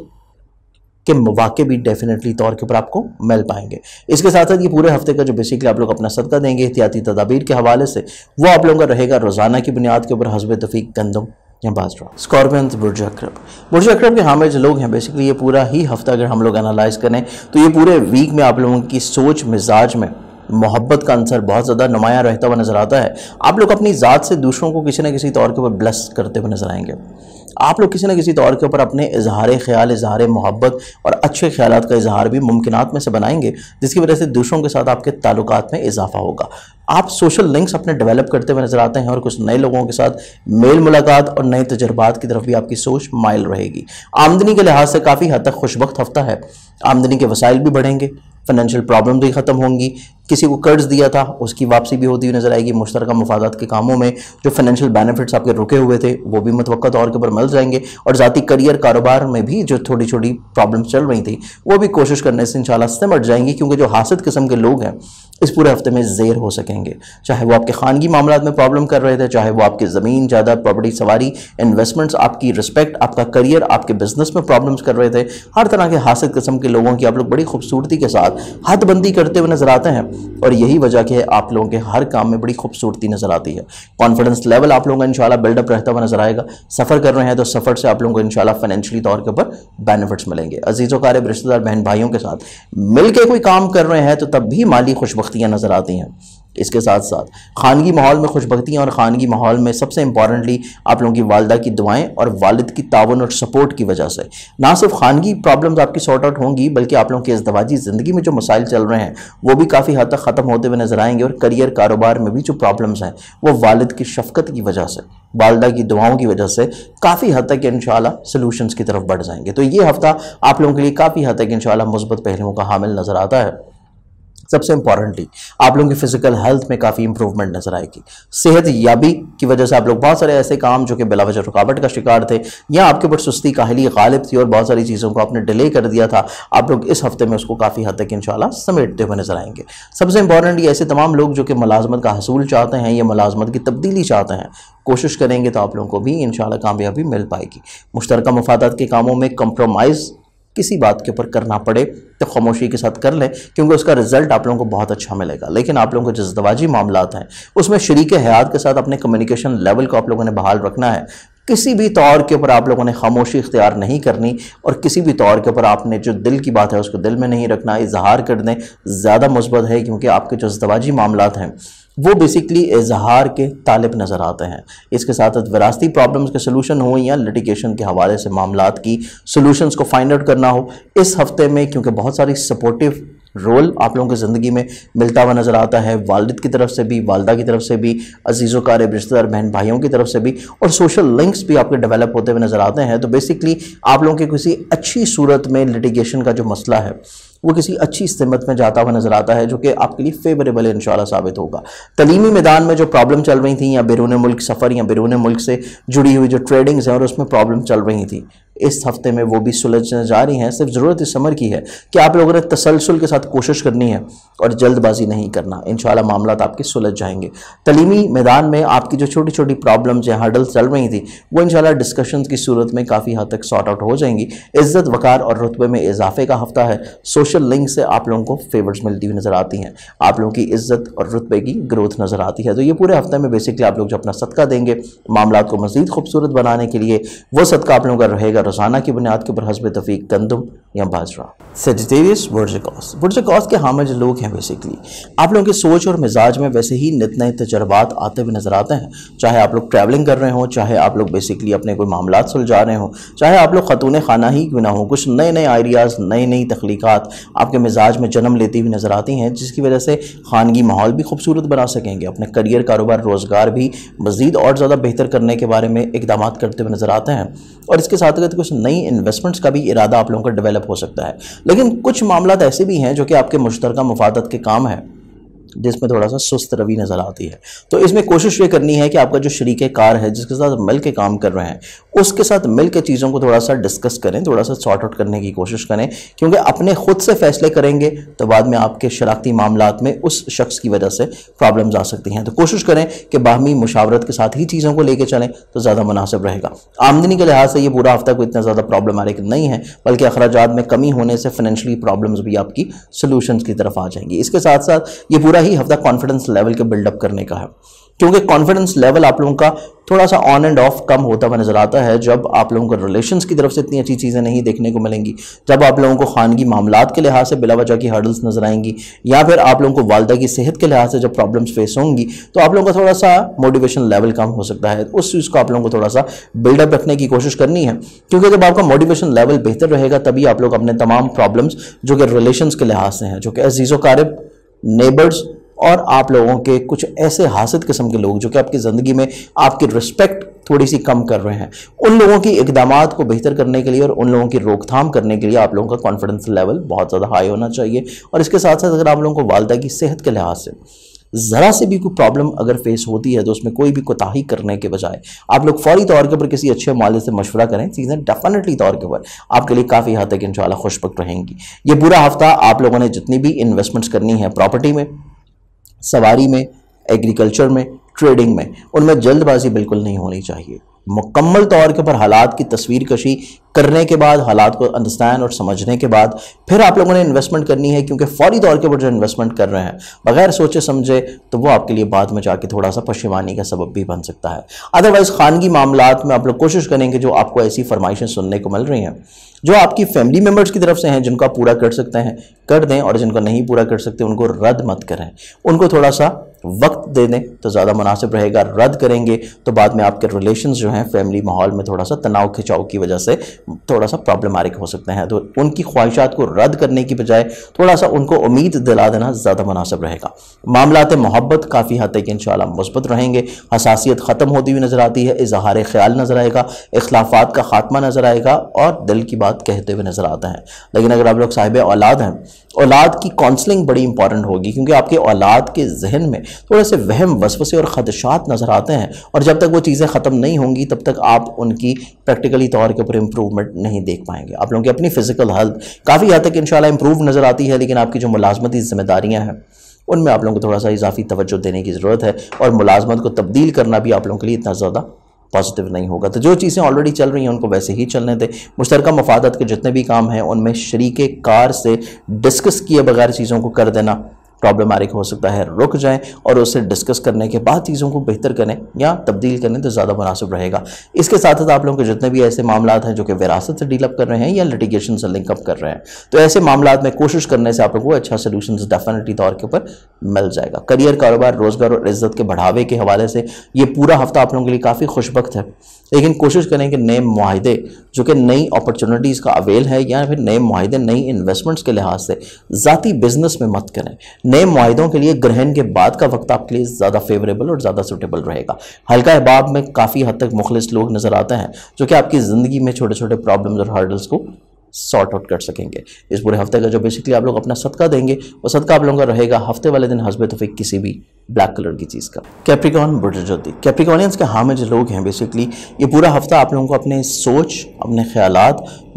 के मौाक़े भी डेफिनेटली तौर के ऊपर आपको मिल पाएंगे इसके साथ साथ ये पूरे हफ्ते का जो बेसिकली आप लोग अपना सदका देंगे एहतियाती तदाबीर के हवाले से वो आप लोगों का रहेगा रोज़ाना की बुनियाद के ऊपर हसब तफीक गंदम या बाजरा स्कॉर्पियन बुरज अक्रब बुरज अक्रब के हामिल जो लोग हैं बेसिकली ये पूरा ही हफ्ता अगर हम लोग एनालाइज करें तो ये पूरे वीक में आप लोगों की सोच मिजाज में मोहब्बत का अंसर बहुत ज़्यादा नुमाया रहता हुआ नज़र आता है आप लोग अपनी ज़ात से दूसरों को किसी न किसी तौर के ऊपर ब्लस करते हुए नज़र आएंगे आप लोग किसी न किसी तौर के ऊपर अपने इजहार ख्याल इजहार मोहब्बत और अच्छे ख्याल का इजहार भी मुमकिन में से बनाएंगे जिसकी वजह से दूसरों के साथ आपके ताल्लुक में इजाफा होगा आप सोशल लिंक्स अपने डेवलप करते हुए नजर आते हैं और कुछ नए लोगों के साथ मेल मुलाकात और नए तजर्बात की तरफ भी आपकी सोच माइल रहेगी आमदनी के लिहाज से काफ़ी हद तक खुशबक हफ्ता है आमदनी के वसाइल भी बढ़ेंगे फाइनेंशियल प्रॉब्लम भी ख़त्म होंगी किसी को कर्ज दिया था उसकी वापसी भी होती हुई नज़र आएगी मुश्तरक मफादात के कामों में जो फाइनेंशियल बेनिफिट्स आपके रुके हुए थे वो भी मतवक़ तौर के ऊपर मिल जाएंगे और ज़ाती करियर कारोबार में भी जो छोटी छोटी प्रॉब्लम चल रही थी वो भी कोशिश करने से इंशाल्लाह सिमट जाएंगी क्योंकि जो हासिल किस्म के लोग हैं इस पूरे हफ्ते में जेर हो सकें सकेंगे चाहे वो आपके खानगी मामला में प्रॉब्लम कर रहे थे चाहे वो आपकी ज़मीन ज़्यादा प्रॉपर्टी सवारी इन्वेस्टमेंट्स आपकी रिस्पेक्ट आपका करियर आपके बिजनेस में प्रॉब्लम्स कर रहे थे हर तरह के हासिल किस्म के लोगों की आप लोग बड़ी खूबसूरती के साथ हदबंदी करते हुए नज़र आते हैं और यही वजह कि आप लोगों के हर काम में बड़ी खूबसूरती नज़र आती है कॉन्फिडेंस लेवल आप लोगों का इंशाल्लाह बिल्डअप रहता हुआ नज़र आएगा सफ़र कर रहे हैं तो सफ़र से आप लोगों को इनशाला फाइनेंशियली तौर के ऊपर बेनिफिट्स मिलेंगे अजीज़ों कारब रिश्तेदार बहन भाइयों के साथ मिलकर कोई काम कर रहे हैं तो तब भी माली खुशबख्तियाँ नज़र आती हैं इसके साथ साथ खानगी माहौल में खुशबख्तियाँ और खानगी माहौल में सबसे इंपॉर्टेंटली आप लोगों की वालदा की दुआएं और वालद की तावन और सपोर्ट की वजह से ना सिर्फ खानगी प्रॉब्लम्स आपकी सॉर्ट आउट होंगी बल्कि आप लोगों की इसदवाजी ज़िंदगी में जो मसाइल चल रहे हैं वो भी काफ़ी हद तक ख़त्म होते हुए नजर आएंगे और करियर कारोबार में भी जो प्रॉब्लम्स हैं वो वालद की शफकत की वजह से वालदा की दुआओं की वजह से काफ़ी हद तक इन सोल्यूशंस की तरफ बढ़ जाएंगे तो ये हफ्ता आप लोगों के लिए काफ़ी हद तक इन मुस्बत पहलुओं का हामिल नज़र आता है सबसे इंपॉर्टेंटली आप लोगों की फिजिकल हेल्थ में काफ़ी इंप्रूवमेंट नजर आएगी सेहत याबी की वजह से आप लोग बहुत सारे ऐसे काम जो कि बिलावज रुकावट का शिकार थे या आपके ऊपर सुस्ती काहली गालिब थी और बहुत सारी चीज़ों को आपने डिले कर दिया था आप लोग इस हफ्ते में उसको काफ़ी हद तक इन समेटते हुए नजर आएंगे सबसे इंपॉर्टेंटली ऐसे तमाम लोग जो कि मुलाजमत का हसूल चाहते हैं या मुलाजमत की तब्दीली चाहते हैं कोशिश करेंगे तो आप लोगों को भी इन कामयाबी मिल पाएगी मुश्तरक मफादात के कामों में कंप्रोमाइज़ किसी बात के ऊपर करना पड़े तो खामोशी के साथ कर लें क्योंकि उसका रिजल्ट आप लोगों को बहुत अच्छा मिलेगा लेकिन आप लोगों को जो मामला हैं उसमें शरीक हयात के साथ अपने कम्युनिकेशन लेवल को आप लोगों ने बहाल रखना है किसी भी तौर के ऊपर आप लोगों ने खामोशी इख्तियार नहीं करनी और किसी भी तौर के ऊपर आपने जो दिल की बात है उसको दिल में नहीं रखना इजहार कर दें ज़्यादा मुस्बत है क्योंकि आपके जो जदवाजी मामला हैं वो बेसिकली इजहार के तालब नज़र आते हैं इसके साथ साथ विरासती प्रॉब्लम्स के सोलूशन हो या लिटिगेशन के हवाले से मामला की सोलूशनस को फाइंड आउट करना हो इस हफ्ते में क्योंकि बहुत सारी सपोर्टिव रोल आप लोगों की ज़िंदगी में मिलता हुआ नज़र आता है वालद की तरफ से भी वालदा की तरफ से भी अजीज़ों का रिश्तेदार बहन भाइयों की तरफ से भी और सोशल लिंक्स भी आपके डेवलप होते हुए नज़र आते हैं तो बेसिकली आप लोगों के किसी अच्छी सूरत में लिटिगेशन का जो मसला है वो किसी अच्छी सिमत में जाता हुआ नज़र आता है जो कि आपके लिए फेवरेबल इन साबित होगा तलीमी मैदान में जो प्रॉब्लम चल रही थी या बैरून मुल्क सफ़र या बैरून मुल्क से जुड़ी हुई जो ट्रेडिंग्स हैं और उसमें प्रॉब्लम चल रही थी इस हफ्ते में वो भी सुलझने जा रही हैं सिर्फ ज़रूरत इस समर की है कि आप लोगों ने तसलसल के साथ कोशिश करनी है और जल्दबाजी नहीं करना इन मामला तो आपके सुलझ जाएंगे तलीमी मैदान में आपकी जो छोटी छोटी प्रॉब्लम्स या हर्डल्स चल रही थी वो इन डिस्कशन की सूरत में काफ़ी हद तक सॉर्ट आउट हो जाएंगी इज्जत वकार और रुतबे में इजाफे का हफ्ता है सोशल लिंक से आप लोगों को फेवर्स मिलती हुई नज़र आती हैं आप लोगों की इज्जत और रुतबे की ग्रोथ नज़र आती है तो ये पूरे हफ्ते में बेसिकली आप लोग जो अपना सदका देंगे मामला को मज़ीद खूबसूरत बनाने के लिए वो सदका आप लोगों का रहेगा रोज़ाना की बुनियाद के ऊपर हसब तफ़ीक गंदम या बाजरा सेजिटेरियस वर्जकॉस वर्जकॉस के हामज लोग हैं बेसिकली आप लोगों की सोच और मिजाज में वैसे ही नित नए तजर्बात आते हुए नज़र आते हैं चाहे आप लोग ट्रैवलिंग कर रहे हों चाहे आप लोग बेसिकली अपने कोई मामला सुलझा रहे हों चाहे आप लोग खतून खाना ही क्यों ना हों कुछ नए नए आइडियाज़ नई नई तख्लीकत आपके मिजाज में जन्म लेती हुई नज़र आती हैं जिसकी वजह से खानगी माहौल भी खूबसूरत बना सकेंगे अपने करियर कारोबार रोज़गार भी मज़ीद और ज़्यादा बेहतर करने के बारे में इकदाम करते हुए नज़र आते हैं और इसके साथ साथ साथ तो कुछ नई इन्वेस्टमेंट्स का भी इरादा आप लोगों का डेवलप हो सकता है लेकिन कुछ मामला तो ऐसे भी हैं जो कि आपके मुश्तर मुफादत के काम हैं जिसमें थोड़ा सा सुस्त रवि नज़र आती है तो इसमें कोशिश ये करनी है कि आपका जो शरीक कार है जिसके साथ मिल के काम कर रहे हैं उसके साथ मिल के चीज़ों को थोड़ा सा डिस्कस करें थोड़ा सा सॉर्ट आउट करने की कोशिश करें क्योंकि अपने खुद से फैसले करेंगे तो बाद में आपके शराखती मामला में उस शख्स की वजह से प्रॉब्लम्स आ सकती हैं तो कोशिश करें कि बाहमी मुशावरत के साथ ही चीज़ों को लेकर चलें तो ज़्यादा मुनासिब रहेगा आमदनी के लिहाज से ये पूरा हफ्ता कोई इतना ज़्यादा प्रॉब्लम आ नहीं है बल्कि अखराज में कमी होने से फाइनेंशियली प्रॉब्लम्स भी आपकी सोल्यूशन की तरफ आ जाएंगी इसके साथ साथ ये पूरा ही हफ्ता कॉन्फिडेंस लेवल के बिल्डअप करने का है क्योंकि कॉन्फिडेंस लेवल आप लोगों का थोड़ा सा ऑन एंड ऑफ कम होता हुआ नज़र आता है जब आप लोगों को रिलेशन की तरफ से इतनी अच्छी चीज़ें नहीं देखने को मिलेंगी जब आप लोगों को खानगी मामला के लिहाज से बिला वजह की हर्डल्स नज़र आएंगी या फिर आप लोगों को वालदा की सेहत के लिहाज से जब प्रॉब्लम्स फेस होंगी तो आप लोगों का थोड़ा सा मोटिवेशन लेवल कम हो सकता है उस चीज़ को आप लोगों को थोड़ा सा बिल्डअप रखने की कोशिश करनी है क्योंकि जब आपका मोटिवेशन लेवल बेहतर रहेगा तभी आप लोग अपने तमाम प्रॉब्लम्स जो कि रिलेशन के लिहाज से हैं जो कि अजीज़ो कारब नेबर्स और आप लोगों के कुछ ऐसे हासिल किस्म के लोग जो कि आपकी ज़िंदगी में आपकी रिस्पेक्ट थोड़ी सी कम कर रहे हैं उन लोगों की इकदाम को बेहतर करने के लिए और उन लोगों की रोकथाम करने के लिए आप लोगों का कॉन्फिडेंस लेवल बहुत ज़्यादा हाई होना चाहिए और इसके साथ साथ अगर आप लोगों को वालदा की सेहत के लिहाज से ज़रा से भी कोई प्रॉब्लम अगर फेस होती है तो उसमें कोई भी कोताही करने के बजाय आप लोग फौरी तौर के ऊपर किसी अच्छे माले से मशवरा करें चीज़ें डेफिनेटली तौर के ऊपर आपके लिए काफ़ी हद तक इन खुशबक रहेंगी ये पूरा हफ्ता आप लोगों ने जितनी भी इन्वेस्टमेंट्स करनी है प्रॉपर्टी में सवारी में एग्रीकल्चर में ट्रेडिंग में उनमें जल्दबाजी बिल्कुल नहीं होनी चाहिए मुकम्मल तौर के ऊपर हालात की तस्वीर कशी करने के बाद हालात को अंडरस्टैंड और समझने के बाद फिर आप लोगों ने इन्वेस्टमेंट करनी है क्योंकि फौरी तौर के ऊपर जो इन्वेस्टमेंट कर रहे हैं बगैर सोचे समझे तो वो आपके लिए बाद में जाके थोड़ा सा पशेमानी का सबब भी बन सकता है अदरवाइज़ खानगी मामला में आप लोग कोशिश करेंगे जो आपको ऐसी फरमाइशें सुनने को मिल रही हैं जो आपकी फैमिली मेम्बर्स की तरफ से हैं जिनको पूरा कर सकते हैं कर दें और जिनको नहीं पूरा कर सकते उनको रद्द मत करें उनको थोड़ा सा वक्त दे दें तो ज़्यादा मुनासिब रहेगा रद्द करेंगे तो बाद में आपके रिलेशन जो हैं है फैमिली माहौल में थोड़ा सा तनाव खिंचाव की वजह से थोड़ा सा प्रॉब्लमैटिक हो सकते हैं तो उनकी ख्वाहिशात को रद्द करने की बजाय थोड़ा सा उनको उम्मीद दिला देना ज़्यादा मुनासिब रहेगा मामला मोहब्बत काफ़ी हद तक इन मुस्बत रहेंगे हसासीत ख़त्म होती हुई नज़र आती है इजहार ख्याल नज़र आएगा अखलाफात का खात्मा नज़र आएगा और दिल की बात कहते हुए नज़र आता है लेकिन अगर आप लोग साहिब औलाद हैं औलाद की काउंसलिंग बड़ी इंपॉर्टेंट होगी क्योंकि आपके औलाद के जहन में थोड़े से वहम वसवसे और खदशात नज़र आते हैं और जब तक वो चीज़ें ख़त्म नहीं होंगी रहेगी तब तक आप उनकी प्रैक्टिकली तौर के ऊपर इंप्रूवमेंट नहीं देख पाएंगे आप लोगों की अपनी फिजिकल हेल्थ काफ़ी हद तक इनशाला इंप्रूव नज़र आती है लेकिन आपकी जो मुलाजमती जिम्मेदारियाँ हैं उनमें आप लोगों को थोड़ा सा इजाफी तवज्जो देने की ज़रूरत है और मुलाजमत को तब्दील करना भी आप लोगों के लिए इतना ज़्यादा पॉजिटिव नहीं होगा तो जो चीज़ें ऑलरेडी चल रही हैं उनको वैसे ही चलने दें मुश्तर मफादत के जितने भी काम हैं उनमें शरीक कार से डिस्कस किए बगैर चीज़ों को कर देना प्रॉब्लम आ रही हो सकता है रुक जाएं और उससे डिस्कस करने के बाद चीज़ों को बेहतर करें या तब्दील करें तो ज़्यादा मुनासिब रहेगा इसके साथ साथ आप लोगों के जितने भी ऐसे मामला हैं जो कि विरासत से डीलअप कर रहे हैं या लिटिगेशन से लिंकअप कर रहे हैं तो ऐसे मामला में कोशिश करने से आप लोगों को अच्छा सोल्यूशन डेफिनेटली तौर के ऊपर मिल जाएगा करियर कारोबार रोजगार और इज्जत के बढ़ावे के हवाले से ये पूरा हफ्ता आप लोगों के लिए काफ़ी खुशबक है लेकिन कोशिश करें कि नए माहदे जो कि नई अपॉर्चुनिटीज़ का अवेल है या फिर नए माहदे नई इन्वेस्टमेंट्स के लिहाज से ज़ाती बिजनेस में मत करें नए माहों के लिए ग्रहण के बाद का वक्त आपके लिए ज़्यादा फेवरेबल और ज़्यादा सुटेबल रहेगा हल्का अहबाब में काफ़ी हद तक मुखलिस लोग नज़र आते हैं जो कि आपकी ज़िंदगी में छोटे छोटे प्रॉब्लम्स और हर्डल्स को सॉर्ट आउट कर सकेंगे इस पूरे हफ्ते का जो बेसिकली आप लोग अपना सदका देंगे वो सदका आप लोगों का रहेगा हफ्ते वाले दिन हसब तफीक तो किसी भी ब्लैक कलर की चीज़ का कैप्रिकॉन ज्योति कैप्रिकॉनियंस के जो लोग हैं बेसिकली ये पूरा हफ्ता आप लोगों को अपने सोच अपने ख्याल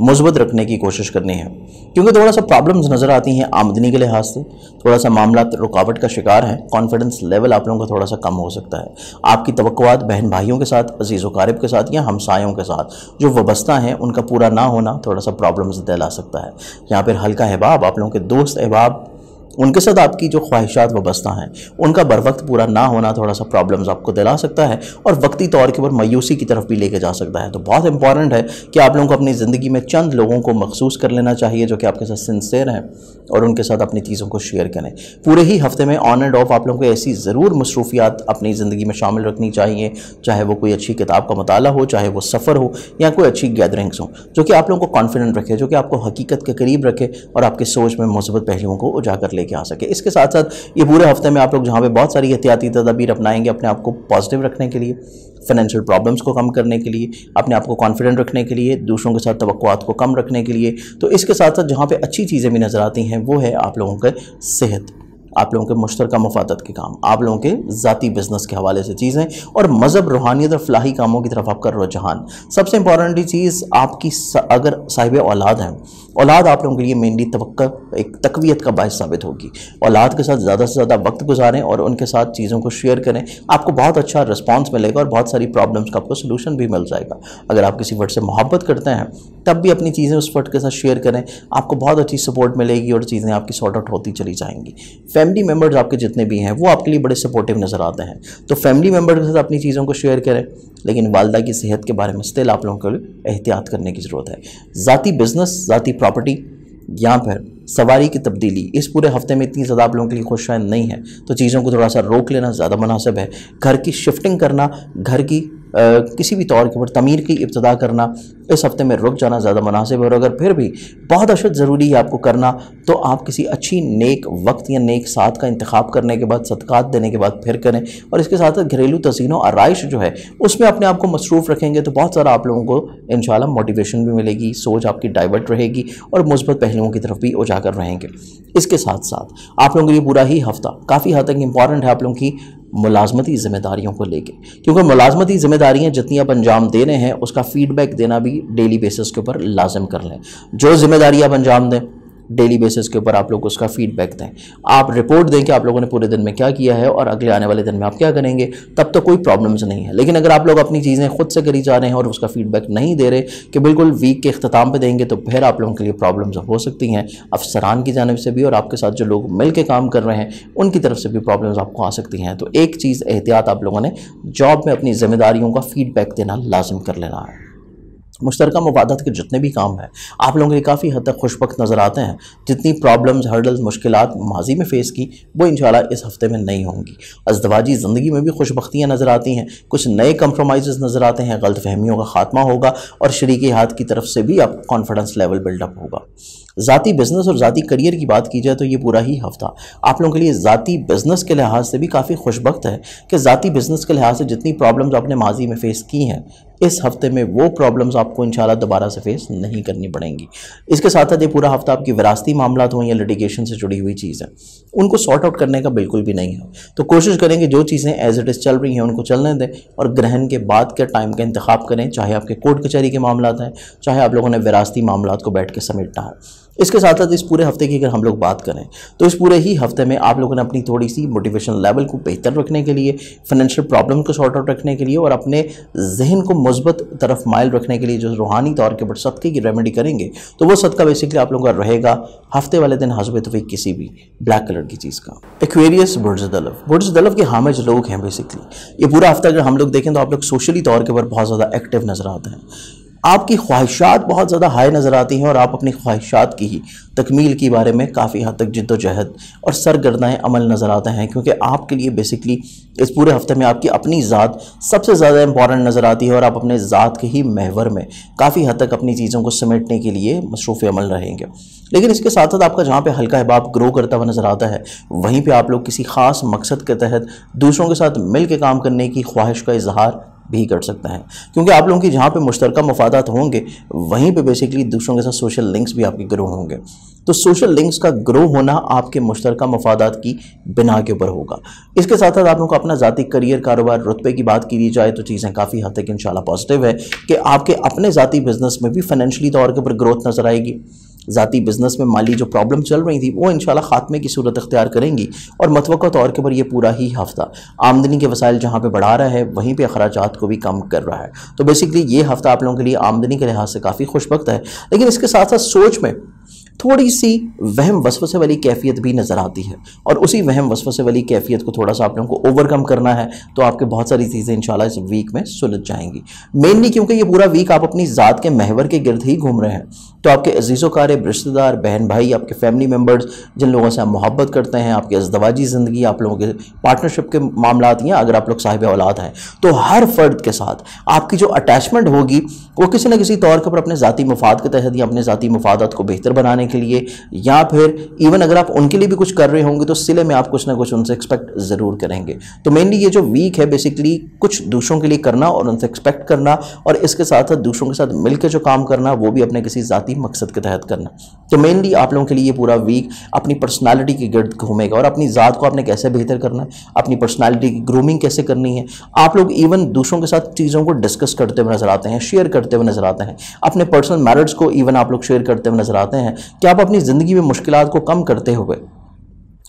मजबूत रखने की कोशिश करनी है क्योंकि थोड़ा सा प्रॉब्लम्स नज़र आती हैं आमदनी के लिहाज से थोड़ा सा मामला रुकावट का शिकार है कॉन्फिडेंस लेवल आप लोगों का थोड़ा सा कम हो सकता है आपकी तवक्वात बहन भाइयों के साथ अजीज़ वकारीब के साथ या हमसायों के साथ जो वबस्ता हैं उनका पूरा ना होना थोड़ा सा प्रॉब्लम प्रॉब्लम्स दिला सकता है या पर हल्का अहबाब आप लोगों के दोस्त अहबाब उनके साथ आपकी जो ख्वाहिशात वबस्ता हैं उनका बर वक्त पूरा ना होना थोड़ा सा प्रॉब्लम्स आपको दिला सकता है और वक्ती तौर के ऊपर मायूसी की तरफ भी लेके जा सकता है तो बहुत इंपॉर्टेंट है कि आप लोगों को अपनी ज़िंदगी में चंद लोगों को मखसूस कर लेना चाहिए जो कि आपके साथ सिंसेर हैं और उनके साथ अपनी चीज़ों को शेयर करें पूरे ही हफ्ते में ऑन एंड ऑफ आप लोगों को ऐसी ज़रूर मसरूफियात अपनी ज़िंदगी में शामिल रखनी चाहिए चाहे वो कोई अच्छी किताब का मताला हो चाहे वो सफ़र हो या कोई अच्छी गैदरिंग्स हो जो कि आप लोगों को कॉन्फिडेंट रखे जो कि आपको हकीकत के करीब रखे और आपके सोच में मुसबत पहलुओं को उजागर ले लेके आ सके इसके साथ साथ ये पूरे हफ्ते में आप लोग जहाँ पे बहुत सारी एहतियाती तदाबीर अपनाएंगे अपने आप को पॉजिटिव रखने के लिए फाइनेंशियल प्रॉब्लम्स को कम करने के लिए अपने आप को कॉन्फिडेंट रखने के लिए दूसरों के साथ तवक्वात को कम रखने के लिए तो इसके साथ साथ जहाँ पे अच्छी चीज़ें भी नज़र आती हैं वो है आप लोगों का सेहत आप लोगों के मुश्तर मफादत के काम आप लोगों के ज़ाती बिजनेस के हवाले से चीज़ें और मज़हब रूहानियत और फलाही कामों की तरफ आपका रुझान सबसे इंपॉर्टेंट चीज़ आपकी अगर साहिब औलाद हैं औलाद आप लोगों के लिए मेनली तो एक तकवीत का बायस साबित होगी औलाद के साथ ज़्यादा से ज़्यादा वक्त गुजारें और उनके साथ चीज़ों को शेयर करें आपको बहुत अच्छा रिस्पॉन्स मिलेगा और बहुत सारी प्रॉब्लम्स का आपको सोलूशन भी मिल जाएगा अगर आप किसी वर्ड से मोहब्बत करते हैं तब भी अपनी चीज़ें उस वर्ड के साथ शेयर करें आपको बहुत अच्छी सपोर्ट मिलेगी और चीज़ें आपकी सॉर्ट आउट होती चली जाएंगी फैमिली मेम्बर्स आपके जितने भी हैं वो आपके लिए बड़े सपोर्टिव नज़र आते हैं तो फैमिली मेम्बर के साथ अपनी चीज़ों को शेयर करें लेकिन वालदा की सेहत के बारे में स्टिल आप लोगों के लिए एहतियात करने की ज़रूरत है ज़ाती बिज़नेस ज़ाती प्रॉपर्टी या फिर सवारी की तब्दीली इस पूरे हफ्ते में इतनी ज़्यादा आप लोगों के लिए खुशहाल नहीं है तो चीज़ों को थोड़ा सा रोक लेना ज़्यादा मुनासिब है घर की शिफ्टिंग करना घर की किसी भी तौर के ऊपर तमीर की इब्तदा करना इस हफ्ते में रुक जाना ज़्यादा मुनासिब है और अगर फिर भी बहुत अशद ज़रूरी है आपको करना तो आप किसी अच्छी नेक वक्त या नेक साथ का इंतखब करने के बाद सदक़ात देने के बाद फिर करें और इसके साथ साथ घरेलू और आरइश जो है उसमें अपने आप को मसरूफ़ रखेंगे तो बहुत सारा आप लोगों को इन मोटिवेशन भी मिलेगी सोच आपकी डाइवर्ट रहेगी और मुस्बत पहलुओं की तरफ भी उजागर रहेंगे इसके साथ साथ आप लोगों के लिए पूरा ही हफ्ता काफ़ी हद तक इंपॉर्टेंट है आप लोगों की मुलाजमती ज़िम्मेदारियों को लेके क्योंकि मुलाजमती ज़िम्मेदारियाँ जितनी आप अंजाम दे रहे हैं उसका फ़ीडबैक देना भी डेली बेसिस के ऊपर लाजम कर लें जो ज़िम्मेदारी आप अंजाम दें डेली बेसिस के ऊपर आप लोग उसका फीडबैक दें आप रिपोर्ट दें कि आप लोगों ने पूरे दिन में क्या किया है और अगले आने वाले दिन में आप क्या करेंगे तब तो कोई प्रॉब्लम्स नहीं है लेकिन अगर आप लोग अपनी चीज़ें खुद से करी जा रहे हैं और उसका फीडबैक नहीं दे रहे कि बिल्कुल वीक के अख्ताम पर देंगे तो फिर आप लोगों के लिए प्रॉब्लम्स हो सकती हैं अफसरान की जानब से भी और आपके साथ जो लोग मिल के काम कर रहे हैं उनकी तरफ से भी प्रॉब्लम्स आपको आ सकती हैं तो एक चीज़ एहतियात आप लोगों ने जॉब में अपनी जिम्मेदारियों का फीडबैक देना लाजम कर लेना है मुश्तरक मवादत के जितने भी काम हैं आप लोगों के काफ़ी हद तक खुशबक नज़र आते हैं जितनी प्रॉब्लम्स हर्डल्स मुश्किल माजी में फ़ेस की वो इन इस हफ़्ते में नहीं होंगी अजदवाजी ज़िंदगी में भी खुशबख्तियाँ नज़र आती हैं कुछ नए कम्प्रोमाइज़ नज़र आते हैं गलत फहमियों का खात्मा होगा और शरीक हाथ की तरफ से भी आपका कॉन्फिडेंस लेवल बिल्डअप होगा ज़ाती बिज़नेस और ज़ाती करियर की बात की जाए तो ये पूरा ही हफ्ता आप लोगों के लिए ज़ाती बिज़नेस के लिहाज से भी काफ़ी खुशबक है कि ज़ाती बिज़नेस के लिहाज से जितनी प्रॉब्लम्स आपने माजी में फ़ेस की हैं इस हफ्ते में वो प्रॉब्लम्स आपको इन दोबारा से फेस नहीं करनी पड़ेंगी इसके साथ साथ ये पूरा हफ्ता आपकी विरासती मामला हों या लिटिगेशन से जुड़ी हुई चीज़ है उनको सॉर्ट आउट करने का बिल्कुल भी नहीं है तो कोशिश करें कि जो चीज़ें एज इट इज़ चल रही हैं उनको चलने दें और ग्रहण के बाद के टाइम का इंतखब करें चाहे आपके कोर्ट कचहरी के मामला हैं चाहे आप लोगों ने विरासती मामला को बैठ के समेटना है इसके साथ साथ इस पूरे हफ्ते की अगर हम लोग बात करें तो इस पूरे ही हफ्ते में आप लोगों ने अपनी थोड़ी सी मोटिवेशन लेवल को बेहतर रखने के लिए फाइनेंशियल प्रॉब्लम को सॉर्ट आउट रखने के लिए और अपने जहन को मस्बत तरफ माइल रखने के लिए जो रूहानी तौर के ऊपर सदक़े की रेमेडी करेंगे तो वो सदका बेसिकली आप लोगों का रहेगा हफ्ते वाले दिन हजब तफी किसी भी ब्लैक कलर की चीज़ का एक्वेरियस बुर्ज दलफ बुर्ज दलफ के हामिज लोग हैं बेसिकली ये पूरा हफ्ता अगर हम लोग देखें तो आप लोग सोशली तौर के ऊपर बहुत ज़्यादा एक्टिव नज़र आते हैं आपकी ख्वाहिशात बहुत ज़्यादा हाई नज़र आती हैं और आप अपनी ख्वाहिशात की ही तकमील के बारे में काफ़ी हद तक जद्दोजहद और सरगर्दाएँ अमल नज़र आते हैं क्योंकि आपके लिए बेसिकली इस पूरे हफ्ते में आपकी अपनी ज़ात सबसे ज़्यादा इंपॉर्टेंट नज़र आती है और आप अपने ज़ात के ही महवर में काफ़ी हद तक अपनी चीज़ों को समेटने के लिए मसरूफ़ अमल रहेंगे लेकिन इसके साथ साथ आपका जहाँ पर हल्का अहबाब ग्रो करता हुआ नज़र आता है वहीं पर आप लोग किसी ख़ास मकसद के तहत दूसरों के साथ मिल के काम करने की ख्वाहिश का इजहार भी कर सकता है क्योंकि आप लोगों की जहाँ पे मुश्तर मफादात होंगे वहीं पे बेसिकली दूसरों के साथ सोशल लिंक्स भी आपके ग्रो होंगे तो सोशल लिंक्स का ग्रो होना आपके मुश्तरक मफादात की बिना के ऊपर होगा इसके साथ साथ आप लोगों को अपना ज़ाती करियर कारोबार रुतबे की बात की जाए तो चीज़ें काफ़ी हद तक इन पॉजिटिव है कि आपके अपने ज़ाती बिज़नेस में भी फाइनेंशली तौर के ऊपर ग्रोथ नज़र आएगी ज़ाती बिज़नेस में माली जो प्रॉब्लम चल रही थी वो इन ख़ात्मे की सूरत अख्तियार करेंगी और मतवक़ा तौर के पर यह पूरा ही हफ्ता आमदनी के वसाइल जहाँ पर बढ़ा रहा है वहीं पर अखराज को भी कम कर रहा है तो बेसिकली ये हफ्ता आप लोगों के लिए आमदनी के लिहाज से काफ़ी खुशबक है लेकिन इसके साथ साथ सोच में थोड़ी सी वहम वसवसे वाली कैफियत भी नज़र आती है और उसी वहम वसवसे वाली कैफियत को थोड़ा सा आप लोगों को ओवरकम करना है तो आपके बहुत सारी चीज़ें इन इस वीक में सुलझ जाएंगी मेनली क्योंकि ये पूरा वीक आप अपनी ज़ात के महवर के गिरद ही घूम रहे हैं तो आपके अजीज़ों कार रिश्तेदार बहन भाई आपके फैमिली मेम्बर्स जिन लोगों से आप मोहब्बत करते हैं आपकी अजदवाजी ज़िंदगी आप लोगों के पार्टनरशिप के मामला या अगर आप लोग साहिब औलाद हैं तो हर फ़र्द के साथ आपकी जो अटैचमेंट होगी वो किसी न किसी तौर पर अपने ज़ाती मफाद के तहत या अपने ज़ाती मफादत को बेहतर बनाने के लिए या फिर इवन अगर आप उनके लिए भी कुछ कर रहे होंगे तो सिले में आप कुछ ना कुछ उनसे एक्सपेक्ट ज़रूर करेंगे तो मेनली ये जो वीक है बेसिकली कुछ दूसरों के लिए करना और उनसे एक्सपेक्ट करना और इसके साथ साथ दूसरों के साथ मिलकर जो काम करना वो भी अपने किसी ज़ाती मकसद के तहत करना तो मेनली आप लोगों के लिए पूरा वीक अपनी पर्सनैलिटी के गर्द घूमेगा और अपनी ज़ात को आपने कैसे बेहतर करना है अपनी पर्सनैलिटी की ग्रूमिंग कैसे करनी है आप लोग इवन दूसरों के साथ चीज़ों को डिस्कस करते हुए नजर आते हैं शेयर करते हुए नजर आते हैं अपने पर्सनल मैरिट्स को इवन आप लोग शेयर करते हुए नजर आते हैं कि आप अपनी ज़िंदगी में मुश्किल को कम करते हुए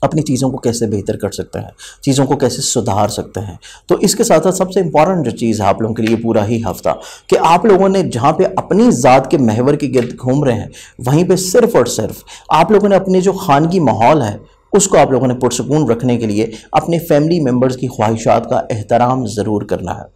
अपनी चीज़ों को कैसे बेहतर कर सकते हैं चीज़ों को कैसे सुधार सकते हैं तो इसके साथ साथ सबसे इम्पॉर्टेंट जो चीज़ है आप लोगों के लिए पूरा ही हफ्ता कि आप लोगों ने जहाँ पे अपनी ज़ात के महवर के गिर्द घूम रहे हैं वहीं पे सिर्फ और सिर्फ आप लोगों ने अपने जो खानगी माहौल है उसको आप लोगों ने पुरसकून रखने के लिए अपने फैमिली मेम्बर्स की ख्वाहिशात का एहतराम ज़रूर करना है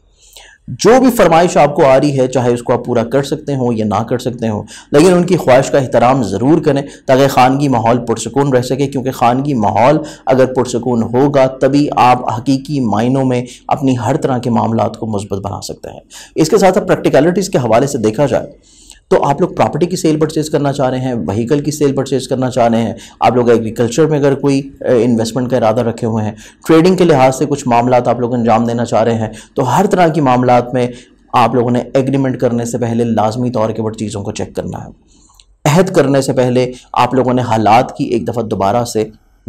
जो भी फरमाइश आपको आ रही है चाहे उसको आप पूरा कर सकते हो या ना कर सकते हो लेकिन उनकी ख्वाहिश का एहतराम ज़रूर करें ताकि खानगी माहौल पुरसकून रह सके क्योंकि खानगी माहौल अगर पुरसकून होगा तभी आप हकीकी मायनों में अपनी हर तरह के मामला को मुस्बत बना सकते हैं इसके साथ साथ प्रैक्टिकलिटीज़ के हवाले से देखा जाए तो आप लोग प्रॉपर्टी की सेल परचेज करना चाह रहे हैं वहीकल की सेल परचेज करना चाह रहे हैं आप लोग एग्रीकल्चर में अगर कोई इन्वेस्टमेंट का इरादा रखे हुए हैं ट्रेडिंग के लिहाज से कुछ मामला आप लोग अंजाम देना चाह रहे हैं तो हर तरह की मामला में आप लोगों ने एग्रीमेंट करने से पहले लाजमी तौर के ऊपर चीज़ों को चेक करना है अहद करने से पहले आप लोगों ने हालात की एक दफ़ा दोबारा से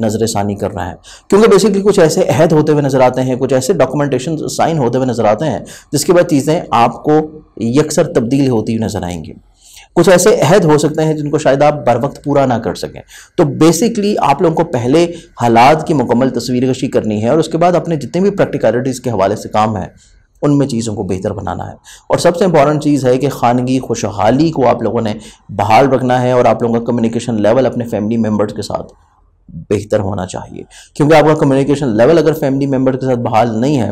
नज़र षानी करना है क्योंकि बेसिकली कुछ ऐसे अहद होते हुए नज़र आते हैं कुछ ऐसे डॉक्यूमेंटेशन साइन होते हुए नज़र आते हैं जिसके बाद चीज़ें आपको यकसर तब्दील होती हुई नज़र आएंगी कुछ ऐसे अहद हो सकते हैं जिनको शायद आप बर वक्त पूरा ना कर सकें तो बेसिकली आप लोगों को पहले हालात की मुकम्मल तस्वीर कशी करनी है और उसके बाद अपने जितने भी प्रैक्टिकलिटीज़ के हवाले से काम है उनमें चीज़ों को बेहतर बनाना है और सबसे इंपॉर्टेंट चीज़ है कि खानगी खुशहाली को आप लोगों ने बहाल रखना है और आप लोगों का कम्युनिकेशन लेवल अपने फैमिली मेम्बर्स के साथ बेहतर होना चाहिए क्योंकि आपका कम्युनिकेशन लेवल अगर फैमिली मेम्बर के साथ बहाल नहीं है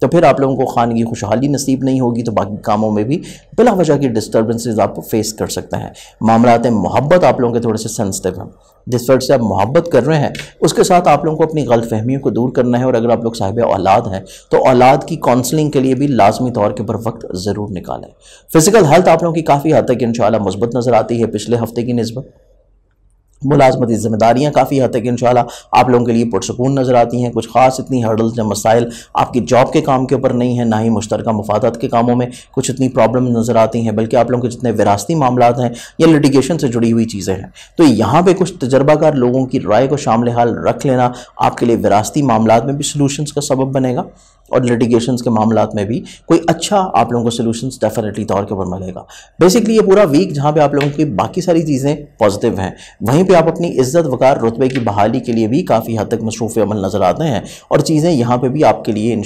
तो फिर आप लोगों को खानगी खुशहाली नसीब नहीं होगी तो बाकी कामों में भी बिला वजह की डिस्टर्बेंसेज आप फेस कर सकते हैं मामलाते मोहब्बत आप लोगों के थोड़े से सेंसिटिव हैं जिस फर्ज से आप मोहब्बत कर रहे हैं उसके साथ आप लोगों को अपनी गलत फहमियों को दूर करना है और अगर आप लोग साहिब औलाद हैं तो औलाद की काउंसलिंग के लिए भी लाजमी तौर के ऊपर वक्त ज़रूर निकालें फिजिकल हेल्थ आप लोगों की काफ़ी हद तक इन शाला मुस्बत नज़र आती है पिछले हफ्ते की नस्बत मुलाजमती ज़िम्मेदारियाँ काफ़ी हद तक इन आप लोगों के लिए पुरसकून नज़र आती हैं कुछ खास इतनी हर्डल्स या मसाइल आपकी जॉब के काम के ऊपर नहीं है ना ही मुश्तर मफादत के कामों में कुछ इतनी प्रॉब्लम नज़र आती हैं बल्कि आप लोगों के जितने विरासती मामला हैं या लिटिगेशन से जुड़ी हुई चीज़ें हैं तो यहाँ पर कुछ तजर्बाकार लोगों की राय को शामिल हाल रख लेना आपके लिए विरासती मामला में भी सोलूशन का सबब बनेगा और लिटिगेशन के मामला में भी कोई अच्छा आप लोगों को सोल्यूशन डेफिनेटली तौर के ऊपर मिलेगा बेसिकली ये पूरा वीक जहाँ पर आप लोगों की बाकी सारी चीज़ें पॉजिटिव हैं वहीं पर आप अपनी इज्जत वकार रुतबे की बहाली के लिए भी काफ़ी हद तक मसरूफ़ अमल नज़र आते हैं और चीज़ें यहाँ पर भी आपके लिए इन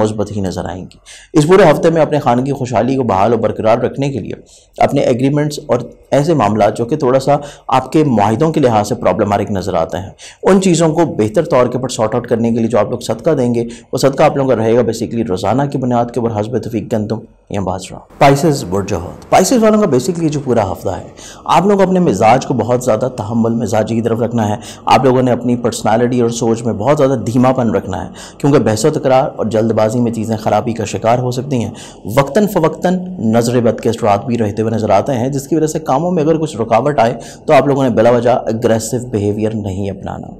मुस्बत ही नज़र आएंगी इस पूरे हफ्ते में अपने खान की खुशहाली को बहाल और बरकरार रखने के लिए अपने एग्रीमेंट्स और ऐसे मामला जो कि थोड़ा सा आपके माहिदों के लिहाज से प्रॉब्लमारिक नज़र आते हैं उन चीज़ों को बेहतर तौर के ऊपर सॉर्ट आउट करने के लिए जो आप लोग सदका देंगे वो सदका आप लोगों का रहेगा बेसिकली रोज़ाना की बुनियाद के ऊपर हजब तफीक गंदम या बाजरा पाइसेस बुरजहत पाइसेस वालों का बेसिकली जो पूरा हफ्ता है आप लोग अपने मिजाज को बहुत ज़्यादा तहमल मिजाजी की तरफ रखना है आप लोगों ने अपनी पर्सनैलिटी और सोच में बहुत ज़्यादा धीमापन रखना है क्योंकि बहस तकरार और जल्दबाजी में चीज़ें ख़राबी का शिकार हो सकती हैं वक्ता फ़वता नजर बद के असरात भी रहते हुए नज़र आते हैं जिसकी वजह से कामों में अगर कुछ रुकावट आए तो आप लोगों ने बिला वजह अग्रेसिव बिहेवियर नहीं अपनाना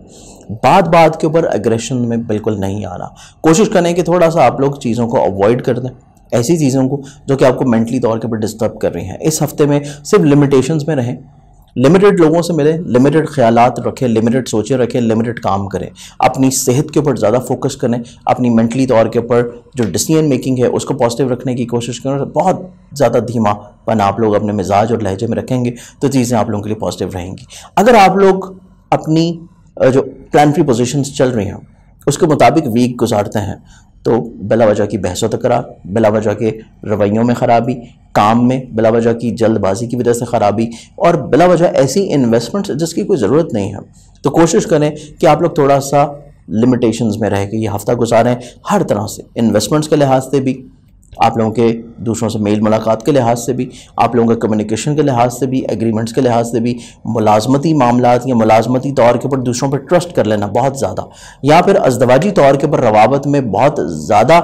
बात बात के ऊपर एग्रेशन में बिल्कुल नहीं आना कोशिश करें कि थोड़ा सा आप लोग चीज़ों को अवॉइड कर दें ऐसी चीज़ों को जो कि आपको मेंटली तौर के ऊपर डिस्टर्ब कर रही हैं इस हफ्ते में सिर्फ लिमिटेशंस में रहें लिमिटेड लोगों से मिलें लिमिटेड ख्याल रखें लिमिटेड सोचें रखें लिमिटेड काम करें अपनी सेहत के ऊपर ज़्यादा फोकस करें अपनी मेंटली तौर के ऊपर जो डिसीजन मेकिंग है उसको पॉजिटिव रखने की कोशिश करें बहुत ज़्यादा धीमा पन आप लोग अपने मिजाज और लहजे में रखेंगे तो चीज़ें आप लोगों के लिए पॉजिटिव रहेंगी अगर आप लोग अपनी जो प्लानटरी पोजिशन चल रही हैं उसके मुताबिक वीक गुजारते हैं तो बिला वजह की बहसों तकरार तो बिला वजह के रवैयों में ख़राबी काम में बिला वजह की जल्दबाजी की वजह से ख़राबी और बिला वजह ऐसी इन्वेस्टमेंट्स जिसकी कोई ज़रूरत नहीं है तो कोशिश करें कि आप लोग थोड़ा सा लिमिटेशंस में रह के ये हफ्ता गुजारें हर तरह से इन्वेस्टमेंट्स के लिहाज से भी आप लोगों के दूसरों से मेल मुलाकात के लिहाज से भी आप लोगों के कम्युनिकेशन के लिहाज से भी एग्रीमेंट्स के लिहाज से भी मुलाजमती मामला या मुलाजमती तौर के ऊपर दूसरों पर ट्रस्ट कर लेना बहुत ज़्यादा या फिर अजदवाजी तौर के ऊपर रवाबत में बहुत ज़्यादा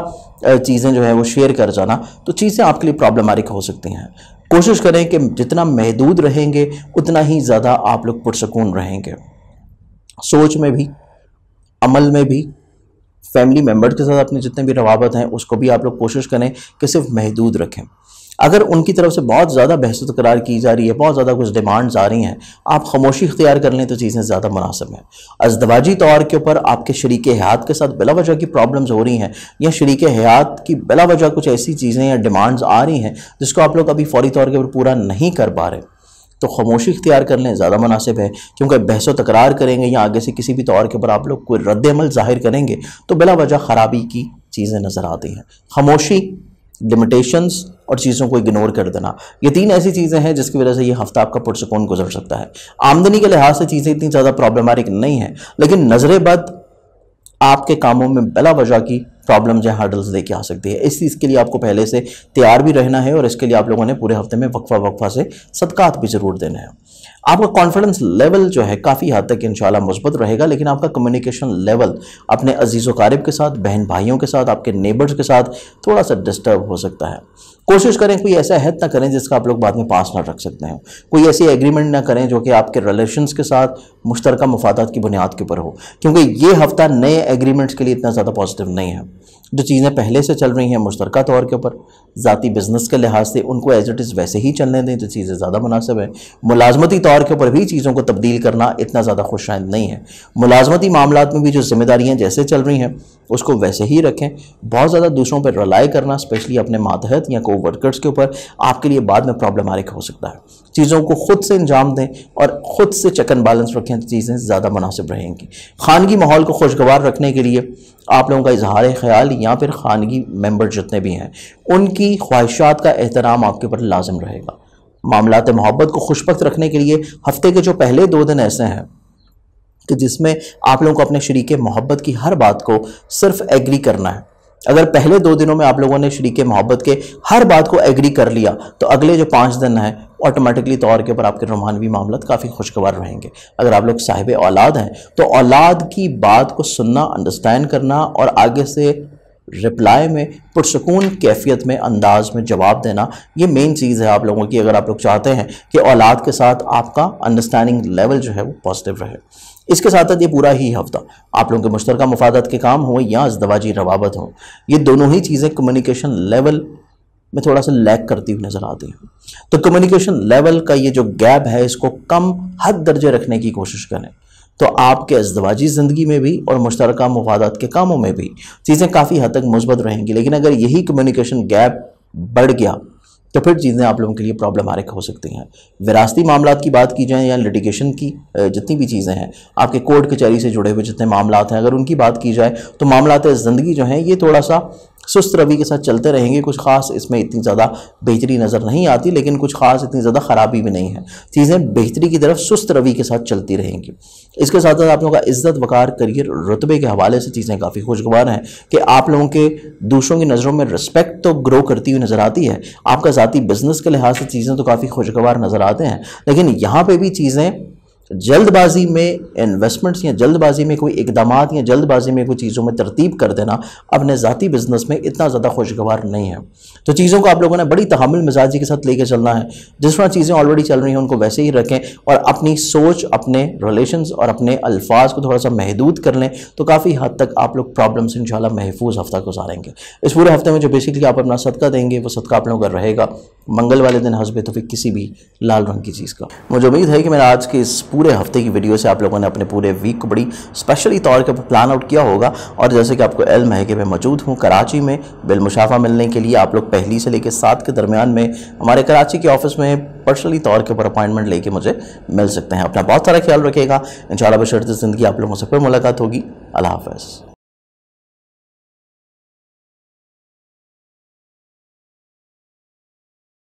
चीज़ें जो है वो शेयर कर जाना तो चीज़ें आपके लिए प्रॉब्लमारिक हो सकती हैं कोशिश करें कि जितना महदूद रहेंगे उतना ही ज़्यादा आप लोग पुरसकून रहेंगे सोच में भी अमल में भी फैमिली मेम्बर के साथ अपने जितने भी रवाबत हैं उसको भी आप लोग कोशिश करें कि सिर्फ महदूद रखें अगर उनकी तरफ से बहुत ज़्यादा बहसत करार की जा रही है बहुत ज़्यादा कुछ डिमांड्स आ रही हैं आप खामोशी इख्तियार कर लें तो चीज़ें ज़्यादा मुनासिब हैं अजदवाजी तौर के ऊपर आपके शरीक हयात के साथ बिला वजह की प्रॉब्लम्स हो रही हैं या शरीक हयात की बिला वजह कुछ ऐसी चीज़ें या डिमांड्स आ रही हैं जिसको आप लोग अभी फौरी तौर के ऊपर पूरा नहीं कर पा रहे तो खामोशी इख्तियार कर लें ज़्यादा मुनासिब है क्योंकि बहसो तकरार करेंगे या आगे से किसी भी तौर के ऊपर आप लोग कोई रद्दमल जाहिर करेंगे तो बिला वजह ख़राबी की चीज़ें नज़र आती हैं खामोशी लिमिटेशंस और चीज़ों को इग्नोर कर देना ये तीन ऐसी चीज़ें हैं जिसकी वजह से ये हफ्ता आपका पुरसकून गुजर सकता है आमदनी के लिहाज से चीज़ें इतनी ज़्यादा प्रॉब्लमैटिक नहीं हैं लेकिन नज़रबद आपके कामों में बिला वजह की प्रॉब्लम्स या हर्डल्स देके आ सकती है इस चीज़ के लिए आपको पहले से तैयार भी रहना है और इसके लिए आप लोगों ने पूरे हफ्ते में वक्फा वक्फा से सदकात भी ज़रूर देना है आपका कॉन्फिडेंस लेवल जो है काफ़ी हद तक इंशाल्लाह मुस्बत रहेगा लेकिन आपका कम्युनिकेशन लेवल अपने अजीज़ वारिब के साथ बहन भाइयों के साथ आपके नेबर्स के साथ थोड़ा सा डिस्टर्ब हो सकता है कोशिश करें कोई ऐसा हद ना करें जिसका आप लोग बाद में पास ना रख सकते हैं कोई ऐसी एग्रीमेंट ना करें जो कि आपके रिलेशन के साथ मुश्तरक मफादात की बुनियाद के ऊपर हो क्योंकि ये हफ्ता नए एग्रीमेंट्स के लिए इतना ज़्यादा पॉजिटिव नहीं है जो चीज़ें पहले से चल रही हैं मुश्तरका तौर के ऊपर ज़ाती बिज़नेस के लिहाज से उनको एज इट इज़ वैसे ही चलने दें तो चीज़ें ज़्यादा मुनासिब हैं मुलाजमती तौर के ऊपर भी चीज़ों को तब्दील करना इतना ज़्यादा खुशाइंद नहीं है मुलाजमती मामला में भी जो जिम्मेदारियाँ जैसे चल रही हैं उसको वैसे ही रखें बहुत ज़्यादा दूसरों पर रलाई करना स्पेशली अपने मातहत या को वर्कर्स के ऊपर आपके लिए बाद में प्रॉब्लम हो सकता है चीज़ों को खुद से अंजाम दें और ख़ुद से चेक एंड बैलेंस रखें तो चीज़ें ज़्यादा मुनासिब रहेंगी खानगी माहौल को खुशगवार रखने के लिए आप लोगों का इजहार ख्याल या फिर खानगी मेम्बर जितने भी हैं उनकी ख्वाहिशात का एहतराम आपके ऊपर लाजम रहेगा मामलात मोहब्बत को खुशबक रखने के लिए हफ्ते के जो पहले दो दिन ऐसे हैं कि जिसमें आप लोगों को अपने शरीक मोहब्बत की हर बात को सिर्फ एग्री करना है अगर पहले दो दिनों में आप लोगों ने शरीक मोहब्बत के हर बात को एग्री कर लिया तो अगले जो पाँच दिन हैं ऑटोमेटिकली तौर तो के ऊपर आपके रोमानवी मामला काफ़ी खुशगवार रहेंगे अगर आप लोग साहिब औलाद हैं तो औलाद की बात को सुनना अंडरस्टैंड करना और आगे से रिप्लाई में पुरसकून कैफियत में अंदाज में जवाब देना ये मेन चीज़ है आप लोगों की अगर आप लोग चाहते हैं कि औलाद के साथ आपका अंडरस्टैंडिंग लेवल जो है वो पॉजिटिव रहे इसके साथ साथ ये पूरा ही हफ्ता आप लोगों के मुश्तर मफादत के काम हों या अजदवाजी रवाबत हों ये दोनों ही चीज़ें कम्युनिकेशन लेवल में थोड़ा सा लैक करती हुई नज़र आती हैं तो कम्युनिकेशन लेवल का ये जो गैप है इसको कम हद दर्जे रखने की कोशिश करें तो आपके अजदवाजी ज़िंदगी में भी और मुश्तर मफादात के कामों में भी चीज़ें काफ़ी हद तक मुस्बत रहेंगी लेकिन अगर यही कम्युनिकेशन गैप बढ़ गया तो फिर चीज़ें आप लोगों के लिए प्रॉब्लमारिक हो सकती हैं विरासती मामला की बात की जाए या लिटिगेशन की जितनी भी चीज़ें हैं आपके कोर्ट कचहरी से जुड़े हुए जितने मामला हैं अगर उनकी बात की जाए तो मामला ज़िंदगी जो है ये थोड़ा सा सुस्त रवि के साथ चलते रहेंगे कुछ खास इसमें इतनी ज़्यादा बेहतरी नज़र नहीं आती लेकिन कुछ खास इतनी ज़्यादा ख़राबी भी नहीं है चीज़ें बेहतरी की तरफ सुस्त रवि के साथ चलती रहेंगी इसके साथ साथ आप लोगों का इज्जत वकार करियर रुतबे के हवाले से चीज़ें काफ़ी खुशगवार हैं कि आप लोगों के दूसरों की नज़रों में रिस्पेक्ट तो ग्रो करती हुई नज़र आती है आपका ज़ाती बिजनेस के लिहाज से चीज़ें तो काफ़ी खुशगवार नज़र आते हैं लेकिन यहाँ पर भी चीज़ें जल्दबाजी में इन्वेस्टमेंट्स या जल्दबाजी में कोई इकदाम या जल्दबाजी में कोई चीज़ों में तरतीब कर देना अपने ज़ाती बिज़नेस में इतना ज़्यादा खुशगवार नहीं है तो चीज़ों को आप लोगों ने बड़ी तहमिल मिजाजी के साथ लेके चलना है जिस तरह चीज़ें ऑलरेडी चल रही हैं उनको वैसे ही रखें और अपनी सोच अपने रिलेशन और अपने अल्फाज को थोड़ा सा महदूद कर लें तो काफ़ी हद तक आप लोग प्रॉब्लम्स इन इन महफूज हफ्ता गुजारेंगे इस पूरे हफ्ते में जो बेसिकली आप अपना सदका देंगे वो सदका आप लोगों का रहेगा मंगल वाले दिन हंसबे तो फिर किसी भी लाल रंग की चीज़ का मुझे उम्मीद है कि मेरा आज के इस पूरे हफ्ते की वीडियो से आप लोगों ने अपने पूरे वीक को बड़ी स्पेशली तौर के प्लान आउट किया होगा और जैसे कि आपको एल महके में मौजूद हूँ कराची में बिलमुशाफा मिलने के लिए आप लोग पहली से लेकर सात के दरमियान में हमारे कराची के ऑफिस में पर्सनली तौर के ऊपर अपॉइंटमेंट लेके मुझे मिल सकते हैं अपना बहुत सारा ख्याल रखिएगा इन शाला बशरत ज़िंदगी आप लोगों से फिर मुलाकात होगी अल्लाह हाफ